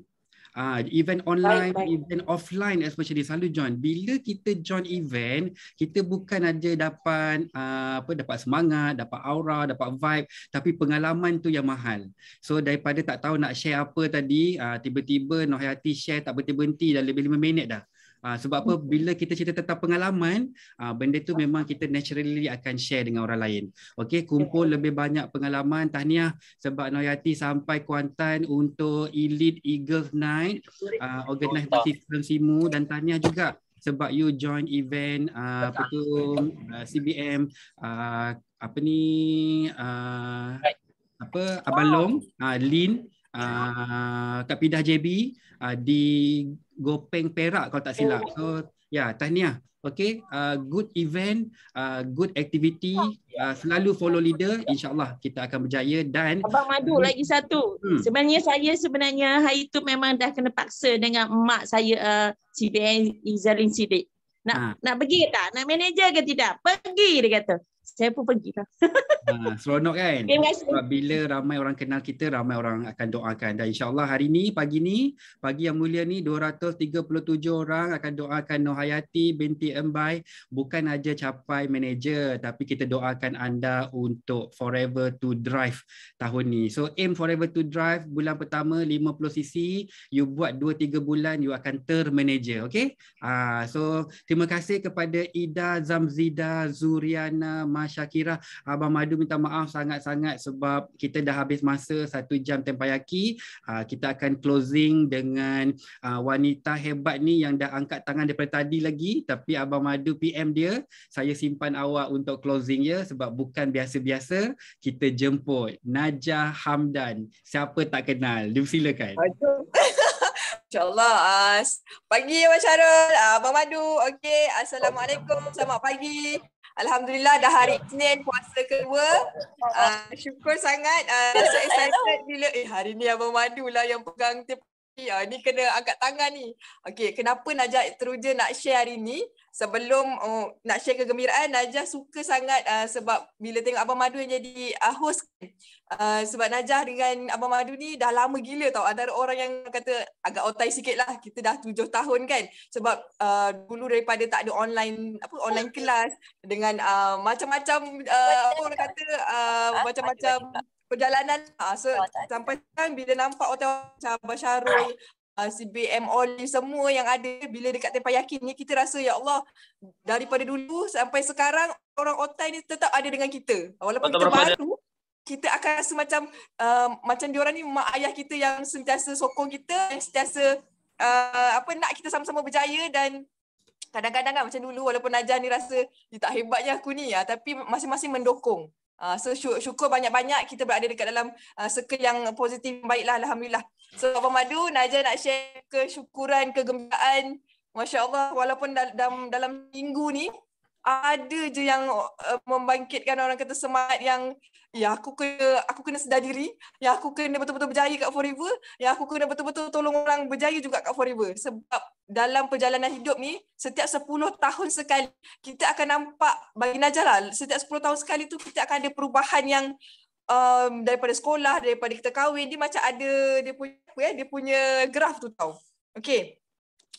Ah, uh, event online, baik, baik. event offline especially selalu join. Bila kita join event, kita bukan aja dapat uh, apa dapat semangat, dapat aura, dapat vibe, tapi pengalaman tu yang mahal. So daripada tak tahu nak share apa tadi, uh, tiba-tiba Nohayati share tak berhenti-henti dah lebih 5 minit dah. Ah, sebab apa hmm. bila kita cerita tentang pengalaman uh, benda tu memang kita naturally akan share dengan orang lain okey kumpul ya, ya. lebih banyak pengalaman tahniah sebab Noyati sampai Kuantan untuk Elite Eagles Night uh, ah, organisasi Simu dan tahniah juga sebab you join event uh, apa tu uh, CBM uh, apa ni uh, apa Abalong, uh, Lin uh, kat JB uh, di Gopeng Perak kalau tak silap. So, ya, yeah, tahniah. Okay, uh, good event, uh, good activity. Uh, selalu follow leader. InsyaAllah kita akan berjaya dan... Abang Madu, uh, lagi satu. Hmm. Sebenarnya saya sebenarnya hari itu memang dah kena paksa dengan mak saya, uh, CBN Izzalin Siddiq. Nak, ha. nak pergi ke tak? Nak manager ke tidak? Pergi, dia kata saya pun pergi lah. Ha, ah, seronok kan? Sebab bila ramai orang kenal kita, ramai orang akan doakan. Dan insyaAllah hari ni, pagi ni, pagi yang mulia ni, 237 orang akan doakan Noh Hayati binti Embai. Bukan aja capai manager, tapi kita doakan anda untuk Forever to Drive tahun ni. So aim Forever to Drive bulan pertama 50cc, you buat 2-3 bulan, you akan ter manager, Okay? Ha, so terima kasih kepada Ida Zamzida Zuriana Mas Syakira. Abang Madu minta maaf sangat-sangat sebab kita dah habis masa satu jam tempayaki. Uh, ah, kita akan closing dengan uh, wanita hebat ni yang dah angkat tangan daripada tadi lagi. Tapi Abang Madu PM dia, saya simpan awak untuk closing ya sebab bukan biasa-biasa kita jemput Najah Hamdan. Siapa tak kenal? Dia silakan. InsyaAllah. Uh, pagi ya, Abang Syarul, Abang Madu. Okay. Assalamualaikum. Selamat pagi. Alhamdulillah dah hari ya. Senin puasa kedua. Uh, syukur sangat. Uh, ah, so excited bila eh hari ni Abang Madu lah yang pegang tip Ya, ni kena angkat tangan ni. Okey, kenapa Najah teruja nak share hari ni? Sebelum uh, nak share kegembiraan, Najah suka sangat uh, sebab bila tengok Abang Madu yang jadi uh, host. Uh, sebab Najah dengan Abang Madu ni dah lama gila tau. Antara orang yang kata agak otai sikit lah. Kita dah tujuh tahun kan. Sebab uh, dulu daripada tak ada online apa online kelas dengan macam-macam uh, apa orang kata uh, macam-macam perjalanan lah. So oh, sampai sekarang bila nampak hotel macam Basharul, uh, si CBM Olive semua yang ada bila dekat tempat yakin ni kita rasa ya Allah daripada dulu sampai sekarang orang otai ni tetap ada dengan kita. Walaupun Mata kita baru ada. kita akan rasa macam uh, macam diorang ni mak ayah kita yang sentiasa sokong kita yang sentiasa uh, apa nak kita sama-sama berjaya dan kadang-kadang kan macam dulu walaupun Najah ni rasa dia tak hebatnya aku ni ya, tapi masing-masing mendukung. Ah, so syukur, banyak-banyak kita berada dekat dalam uh, circle yang positif yang baiklah alhamdulillah. So Abang Madu Najah nak share kesyukuran, kegembiraan Masya Allah, walaupun dalam, dalam minggu ni, ada je yang eh, membangkitkan orang kata semangat yang ya aku kena aku kena sedar diri ya aku kena betul-betul berjaya kat forever ya aku kena betul-betul tolong orang berjaya juga kat forever sebab dalam perjalanan hidup ni setiap 10 tahun sekali kita akan nampak bagi najar lah, setiap 10 tahun sekali tu kita akan ada perubahan yang um, daripada sekolah daripada kita kahwin dia macam ada dia punya apa ya dia punya graf tu tau okey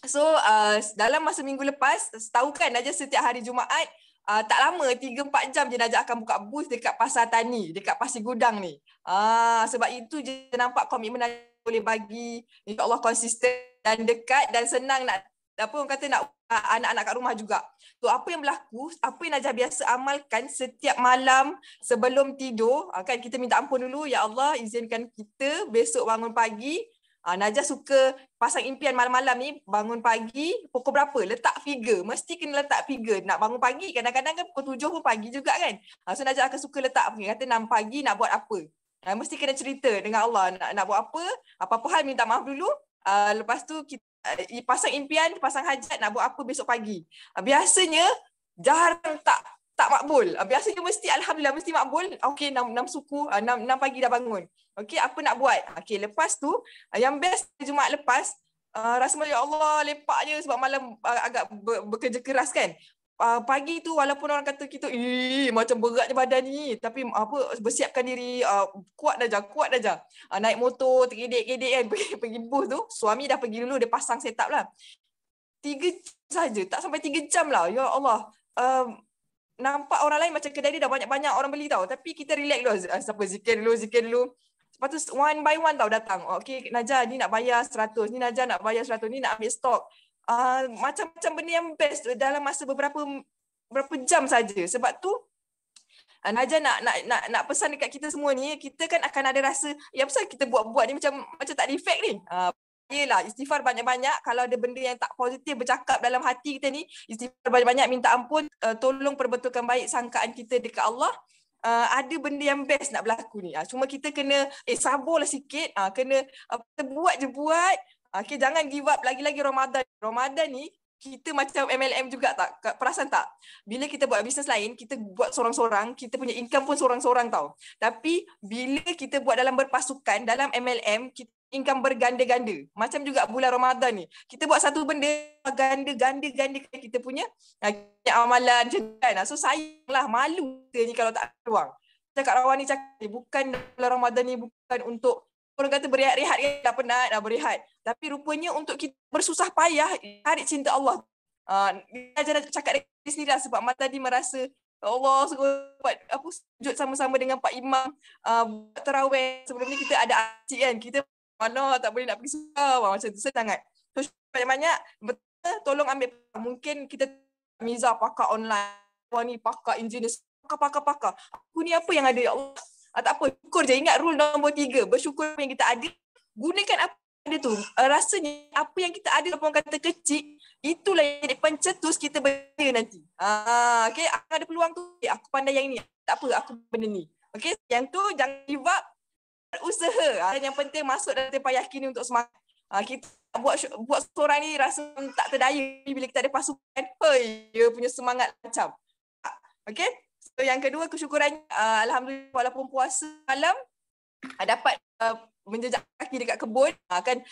So uh, dalam masa minggu lepas, tahu kan Najah setiap hari Jumaat, uh, tak lama 3-4 jam je Najah akan buka booth dekat Pasar Tani, dekat Pasir Gudang ni. Uh, sebab itu je nampak komitmen Najah boleh bagi, insyaAllah konsisten dan dekat dan senang nak apa orang kata nak uh, anak-anak kat rumah juga. So apa yang berlaku, apa yang Najah biasa amalkan setiap malam sebelum tidur, uh, kita minta ampun dulu, Ya Allah izinkan kita besok bangun pagi, Uh, Najah suka pasang impian malam-malam ni bangun pagi pukul berapa letak figure mesti kena letak figure nak bangun pagi kadang-kadang kan pukul 7 pun pagi juga kan uh, so Najah akan suka letak figure kata enam pagi nak buat apa uh, mesti kena cerita dengan Allah nak nak buat apa apa-apa hal minta maaf dulu uh, lepas tu kita uh, pasang impian pasang hajat nak buat apa besok pagi uh, biasanya jarang tak tak makbul. Biasanya mesti alhamdulillah mesti makbul. Okey enam enam suku ah, enam enam pagi dah bangun. Okey apa nak buat? Okey lepas tu ah, yang best Jumaat lepas uh, rasa ya Allah lepaknya sebab malam agak bekerja keras kan. Uh, pagi tu walaupun orang kata kita macam beratnya badan ni tapi apa bersiapkan diri uh, kuat dah kuat dah uh, naik motor tergedek-gedek kan pergi, pergi bus tu suami dah pergi dulu dia pasang setup lah tiga saja tak sampai tiga jam lah ya Allah um, nampak orang lain macam kedai dia dah banyak-banyak orang beli tau. Tapi kita relax dulu. Ah, siapa zikir dulu, zikir dulu. Lepas tu one by one tau datang. Okay, Najah ni nak bayar 100 Ni Najah nak bayar 100 Ni nak ambil stok. Uh, ah, macam-macam benda yang best dalam masa beberapa berapa jam saja. Sebab tu uh, Najah nak, nak nak nak pesan dekat kita semua ni. Kita kan akan ada rasa yang pasal kita buat-buat ni macam macam tak ada efek ni. Uh, yelah istighfar banyak-banyak kalau ada benda yang tak positif bercakap dalam hati kita ni istighfar banyak-banyak minta ampun uh, tolong perbetulkan baik sangkaan kita dekat Allah uh, ada benda yang best nak berlaku ni uh, cuma kita kena eh sabarlah sikit uh, kena uh, buat je buat uh, okay, jangan give up lagi-lagi Ramadan Ramadan ni kita macam MLM juga tak perasan tak bila kita buat bisnes lain kita buat seorang sorang kita punya income pun seorang sorang tau tapi bila kita buat dalam berpasukan dalam MLM kita income berganda-ganda. Macam juga bulan Ramadan ni. Kita buat satu benda ganda-ganda-ganda kita punya ya, amalan je kan. Ah, so sayanglah malu kita ni kalau tak peluang. Cakap Rawan ni cakap bukan bulan Ramadan ni bukan untuk orang kata berehat-rehat kan dah penat dah berehat. Tapi rupanya untuk kita bersusah payah cari cinta Allah. Uh, dia cakap di sini lah sebab mata tadi merasa ya Allah suruh buat apa sujud sama-sama dengan Pak Imam uh, buat terawih. Sebelum ni kita ada acik kan. Kita mana tak boleh nak pergi sekolah macam tu sangat so banyak-banyak betul tolong ambil mungkin kita Miza pakar online Puan ni pakar engineer pakar-pakar-pakar aku ni apa yang ada ya Allah ah, tak apa syukur je ingat rule nombor tiga bersyukur yang kita ada gunakan apa ada tu ah, rasanya apa yang kita ada walaupun kata kecil itulah yang jadi pencetus kita berjaya nanti ah, okey ada peluang tu aku pandai yang ni tak apa aku benda ni okey yang tu jangan give up usaha. Ah, dan yang penting masuk dan tempat yakin untuk semangat. Ah, kita buat buat seorang ni rasa tak terdaya bila kita ada pasukan. Hei, dia punya semangat macam. Ah, okay. So yang kedua kesyukuran uh, alhamdulillah walaupun puasa malam uh, dapat uh, menjejak kaki dekat kebun uh, kan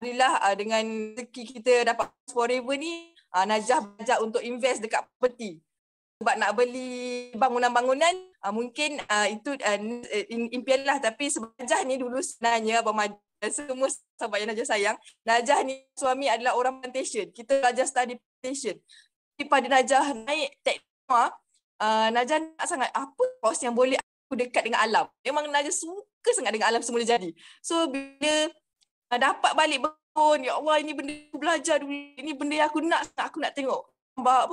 alhamdulillah uh, dengan rezeki kita dapat forever ni uh, najah belajar untuk invest dekat peti sebab nak beli bangunan-bangunan Uh, mungkin uh, itu uh, impian lah tapi sebajah ni dulu sebenarnya Abang Maj- eh, semua sahabat yang Najah sayang Najah ni suami adalah orang plantation kita belajar study plantation tapi pada Najah naik teknoa uh, Najah nak sangat apa kos yang boleh aku dekat dengan alam memang Najah suka sangat dengan alam semula jadi so bila uh, dapat balik pun ya Allah ini benda aku belajar dulu ini benda yang aku nak aku nak tengok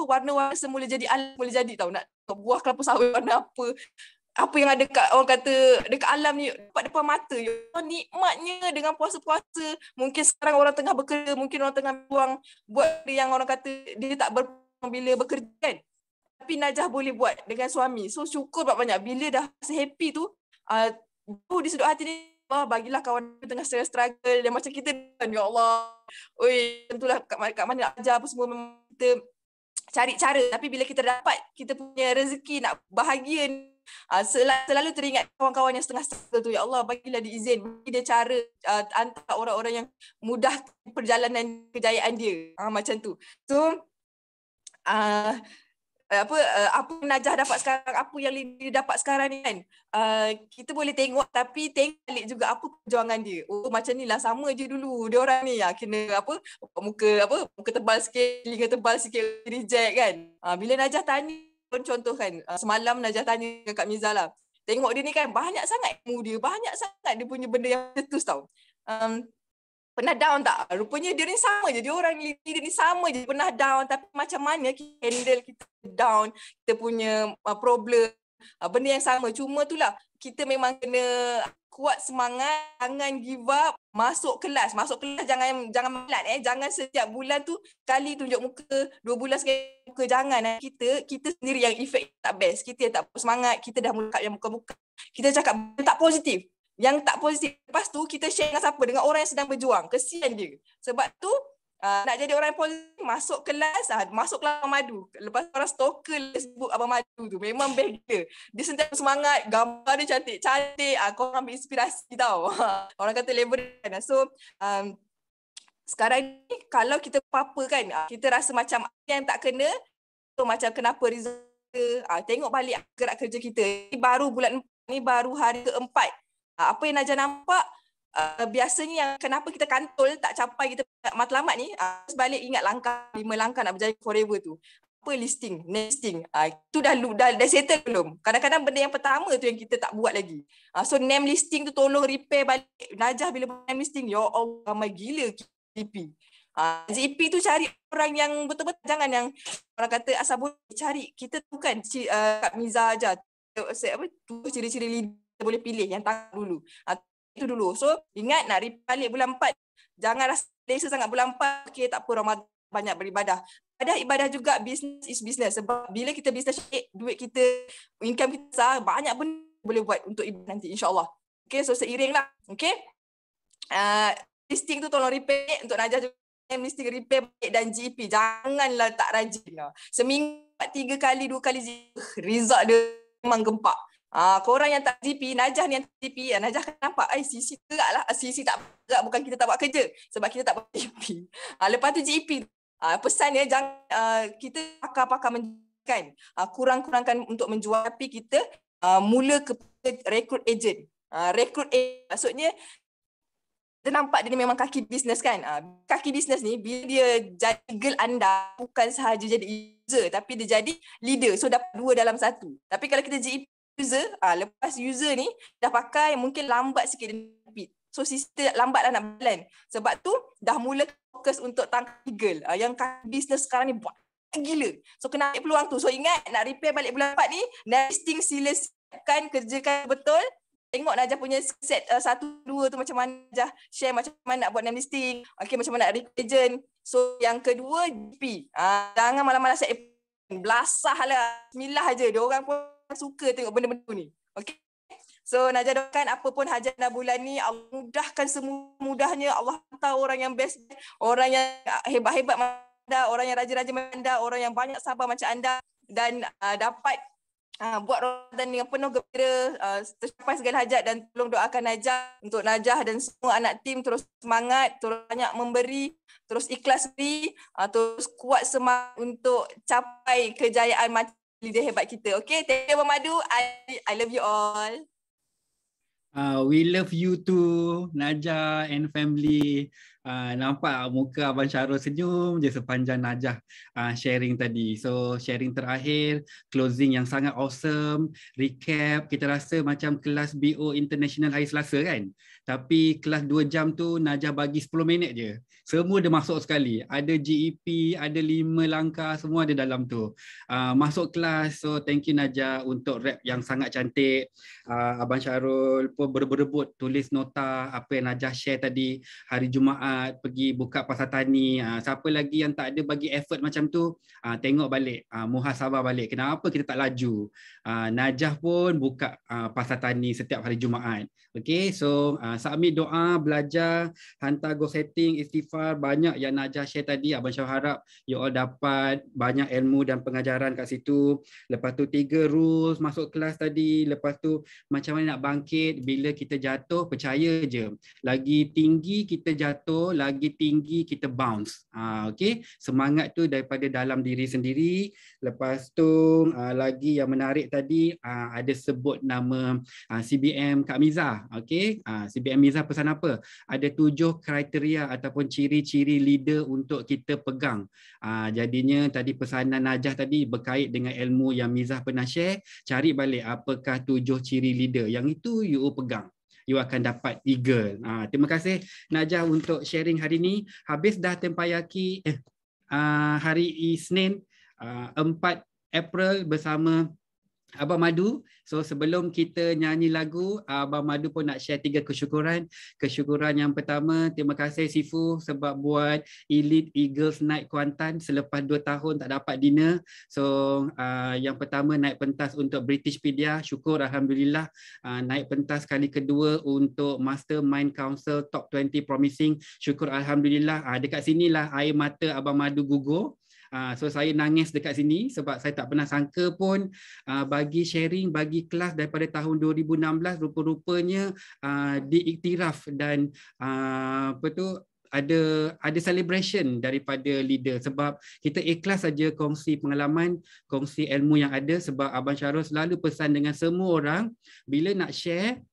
warna-warna semula jadi alam semula jadi tau nak buah kelapa sawit warna apa apa yang ada kat orang kata dekat alam ni dapat depan mata you so, nikmatnya dengan puasa-puasa mungkin sekarang orang tengah bekerja mungkin orang tengah buang buat yang orang kata dia tak ber bila bekerja kan tapi Najah boleh buat dengan suami so syukur banyak bila dah rasa happy tu uh, di sudut hati ni Oh, bagilah kawan tengah stress struggle dan macam kita ya Allah oi tentulah kat, kat mana nak ajar apa semua kita cari cara tapi bila kita dapat kita punya rezeki nak bahagia ni uh, ah, selalu, selalu teringat kawan-kawan yang setengah setel tu ya Allah bagilah dia izin bagi dia cara uh, ah, antara orang-orang yang mudah perjalanan kejayaan dia uh, macam tu so uh, Eh, apa uh, apa yang Najah dapat sekarang apa yang dia dapat sekarang ni kan uh, kita boleh tengok tapi tengok balik juga apa perjuangan dia oh macam ni lah sama je dulu dia orang ni ya kena apa muka apa muka tebal sikit telinga tebal sikit reject kan uh, bila Najah tanya pun contoh kan uh, ah, semalam Najah tanya dengan Kak Mizah lah tengok dia ni kan banyak sangat ilmu dia banyak sangat dia punya benda yang tertus tau um, pernah down tak? Rupanya dia ni sama je. Dia orang leader ni sama je. Pernah down tapi macam mana kita handle kita down, kita punya uh, problem, uh, benda yang sama. Cuma tu lah kita memang kena kuat semangat, jangan give up, masuk kelas. Masuk kelas jangan jangan malat eh. Jangan setiap bulan tu kali tunjuk muka, dua bulan sekali muka jangan. Eh. Kita kita sendiri yang efek tak best. Kita yang tak semangat, kita dah mula yang muka-muka. Kita cakap tak positif yang tak positif. Lepas tu kita share dengan siapa? Dengan orang yang sedang berjuang. Kesian dia. Sebab tu uh, nak jadi orang yang positif masuk kelas, uh, ah, masuk kelas Abang Madu. Lepas orang stalker Facebook Abang Madu tu. Memang best gila. Dia sentiasa semangat, gambar dia cantik. Cantik, uh, korang ambil inspirasi tau. orang kata label kan. So um, sekarang ni kalau kita apa-apa kan, uh, kita rasa macam yang tak kena, so, macam kenapa result Uh, tengok balik gerak kerja kita. Ini baru bulan 4, ni baru hari keempat Ah, apa yang Najah nampak uh, biasanya yang kenapa kita kantul tak capai kita matlamat ni uh, sebalik ingat langkah lima langkah nak berjaya forever tu apa listing nesting uh, itu dah, dah dah settle belum kadang-kadang benda yang pertama tu yang kita tak buat lagi uh, so name listing tu tolong repair balik Najah bila buat name listing ya Allah ramai gila KDP ZP tu cari orang yang betul-betul jangan yang orang kata asal boleh cari kita tu kan uh, Kak Miza aja eh, apa tu ciri-ciri leader boleh pilih yang tak dulu. Ha, itu dulu. So ingat nak balik bulan 4. Jangan rasa desa sangat bulan 4. Okey tak apa Ramadan banyak beribadah. Ada ibadah juga business is business. Sebab bila kita business syik, duit kita, income kita besar, banyak pun boleh buat untuk ibadah nanti insyaAllah. Okay, so seiringlah lah. Okay. Uh, listing tu tolong repair untuk Najah juga. Listing eh, repair baik dan GP Janganlah tak rajin. Lah. Seminggu tiga kali, dua kali, result dia memang gempak. Ah, korang yang tak CP, Najah ni yang CP. Ya. Ah, Najah kan nampak, ai CC gerak lah. CC ah, tak gerak, bukan kita tak buat kerja. Sebab kita tak buat GP. Ah, lepas tu GP, e ah, pesan ya, jangan, uh, kita pakar-pakar menjualkan. Ah, kurang-kurangkan untuk menjual, tapi kita ah, mula ke rekrut agent. Ah, rekrut agent, maksudnya, kita nampak dia memang kaki bisnes kan. Ah, kaki bisnes ni, bila dia jadi girl anda, bukan sahaja jadi user, tapi dia jadi leader. So, dapat dua dalam satu. Tapi kalau kita GP, e user uh, lepas user ni dah pakai mungkin lambat sikit dia beat. So sister lambatlah nak plan. Sebab tu dah mula fokus untuk tangkap girl. Uh, yang bisnes sekarang ni buat gila. So kena ambil peluang tu. So ingat nak repair balik bulan 4 ni, nesting sila siapkan, kerjakan betul. Tengok Najah punya set uh, satu dua tu macam mana Najah share macam mana nak buat nesting, okay, macam mana nak revision. So yang kedua, GP. Uh, jangan malam-malam set belasah lah. Bismillah aja. Dia orang pun Kan suka tengok benda-benda ni. Okay. So Najah doakan apa pun hajat Nabulan ni Allah mudahkan semua mudahnya Allah tahu orang yang best orang yang hebat-hebat anda orang yang rajin-rajin anda orang yang banyak sabar macam anda dan uh, dapat uh, buat Ramadan dengan penuh gembira uh, tercapai segala hajat dan tolong doakan Najah untuk Najah dan semua anak tim terus semangat terus banyak memberi terus ikhlas beri uh, terus kuat semangat untuk capai kejayaan macam leader hebat kita. Okay, thank you Mamadu. I, I love you all. Uh, we love you too, Najah and family uh, nampak muka Abang Syarul senyum je sepanjang Najah uh, sharing tadi. So sharing terakhir, closing yang sangat awesome, recap, kita rasa macam kelas BO International hari Selasa kan? Tapi kelas 2 jam tu Najah bagi 10 minit je. Semua dia masuk sekali. Ada GEP, ada 5 langkah, semua ada dalam tu. Uh, masuk kelas, so thank you Najah untuk rap yang sangat cantik. Uh, Abang Syarul pun berebut tulis nota apa yang Najah share tadi hari Jumaat Jumaat, pergi buka pasar tani, uh, siapa lagi yang tak ada bagi effort macam tu, uh, tengok balik, uh, ah, muhasabah balik, kenapa kita tak laju. Uh, Najah pun buka uh, pasar tani setiap hari Jumaat. Okay, so uh, submit doa, belajar, hantar go setting, istighfar, banyak yang Najah share tadi, Abang Syah harap you all dapat banyak ilmu dan pengajaran kat situ. Lepas tu tiga rules masuk kelas tadi, lepas tu macam mana nak bangkit bila kita jatuh, percaya je. Lagi tinggi kita jatuh, lagi tinggi kita bounce. Ah okey, semangat tu daripada dalam diri sendiri. Lepas tu ah, lagi yang menarik tadi ah, ada sebut nama ah, CBM Kak Miza. Okey, CBM Miza pesan apa? Ada tujuh kriteria ataupun ciri-ciri leader untuk kita pegang. jadinya tadi pesanan Najah tadi berkait dengan ilmu yang Miza pernah share, cari balik apakah tujuh ciri leader yang itu you pegang you akan dapat eagle. Ha, terima kasih Najah untuk sharing hari ini. Habis dah tempayaki eh, ah, hari Isnin uh, ah, 4 April bersama Abang Madu, so sebelum kita nyanyi lagu, Abang Madu pun nak share tiga kesyukuran. Kesyukuran yang pertama, terima kasih Sifu sebab buat Elite Eagles Night Kuantan selepas dua tahun tak dapat dinner. So uh, yang pertama naik pentas untuk British Pedia, syukur Alhamdulillah. Uh, naik pentas kali kedua untuk Master Mind Council Top 20 Promising, syukur Alhamdulillah. Uh, dekat sinilah air mata Abang Madu gugur. Ah, so saya nangis dekat sini sebab saya tak pernah sangka pun ah, bagi sharing bagi kelas daripada tahun 2016 rupa-rupanya ah, diiktiraf dan apa tu ada ada celebration daripada leader sebab kita ikhlas saja kongsi pengalaman, kongsi ilmu yang ada sebab Abang Syarul selalu pesan dengan semua orang bila nak share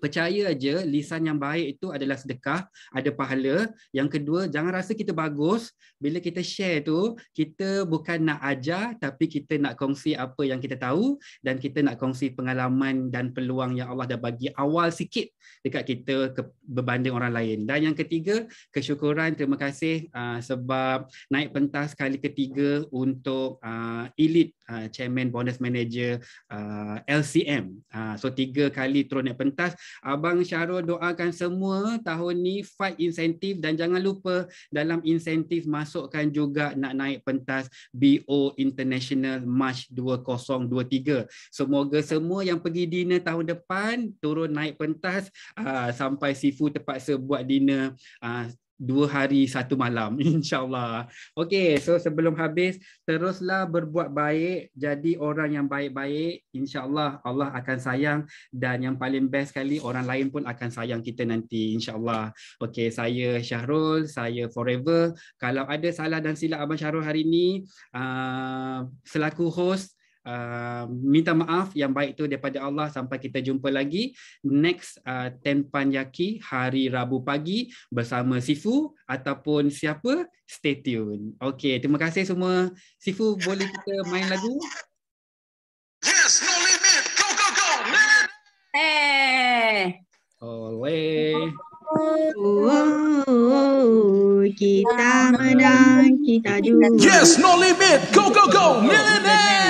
percaya aja lisan yang baik itu adalah sedekah, ada pahala. Yang kedua, jangan rasa kita bagus bila kita share tu, kita bukan nak ajar tapi kita nak kongsi apa yang kita tahu dan kita nak kongsi pengalaman dan peluang yang Allah dah bagi awal sikit dekat kita berbanding orang lain. Dan yang ketiga, kesyukuran terima kasih uh, sebab naik pentas kali ketiga untuk uh, elite uh, chairman bonus manager uh, LCM. Uh, so tiga kali turun naik pentas. Abang Syarul doakan semua tahun ni fight insentif dan jangan lupa dalam insentif masukkan juga nak naik pentas BO International March 2023. Semoga semua yang pergi dinner tahun depan turun naik pentas uh, sampai sifu terpaksa buat dinner uh, dua hari satu malam insyaallah okey so sebelum habis teruslah berbuat baik jadi orang yang baik-baik insyaallah Allah akan sayang dan yang paling best sekali orang lain pun akan sayang kita nanti insyaallah okey saya Syahrul saya forever kalau ada salah dan silap abang Syahrul hari ini uh, selaku host Uh, minta maaf yang baik itu daripada Allah sampai kita jumpa lagi next uh, eh, tempan yaki hari Rabu pagi bersama Sifu ataupun siapa stay tune. Okey, terima kasih semua. Sifu boleh kita main lagu? Yes, no limit. Go go go. Eh. Hey. Oleh. Oh, kita menang, kita juga. Yes, no limit. Go go go. Millionaire.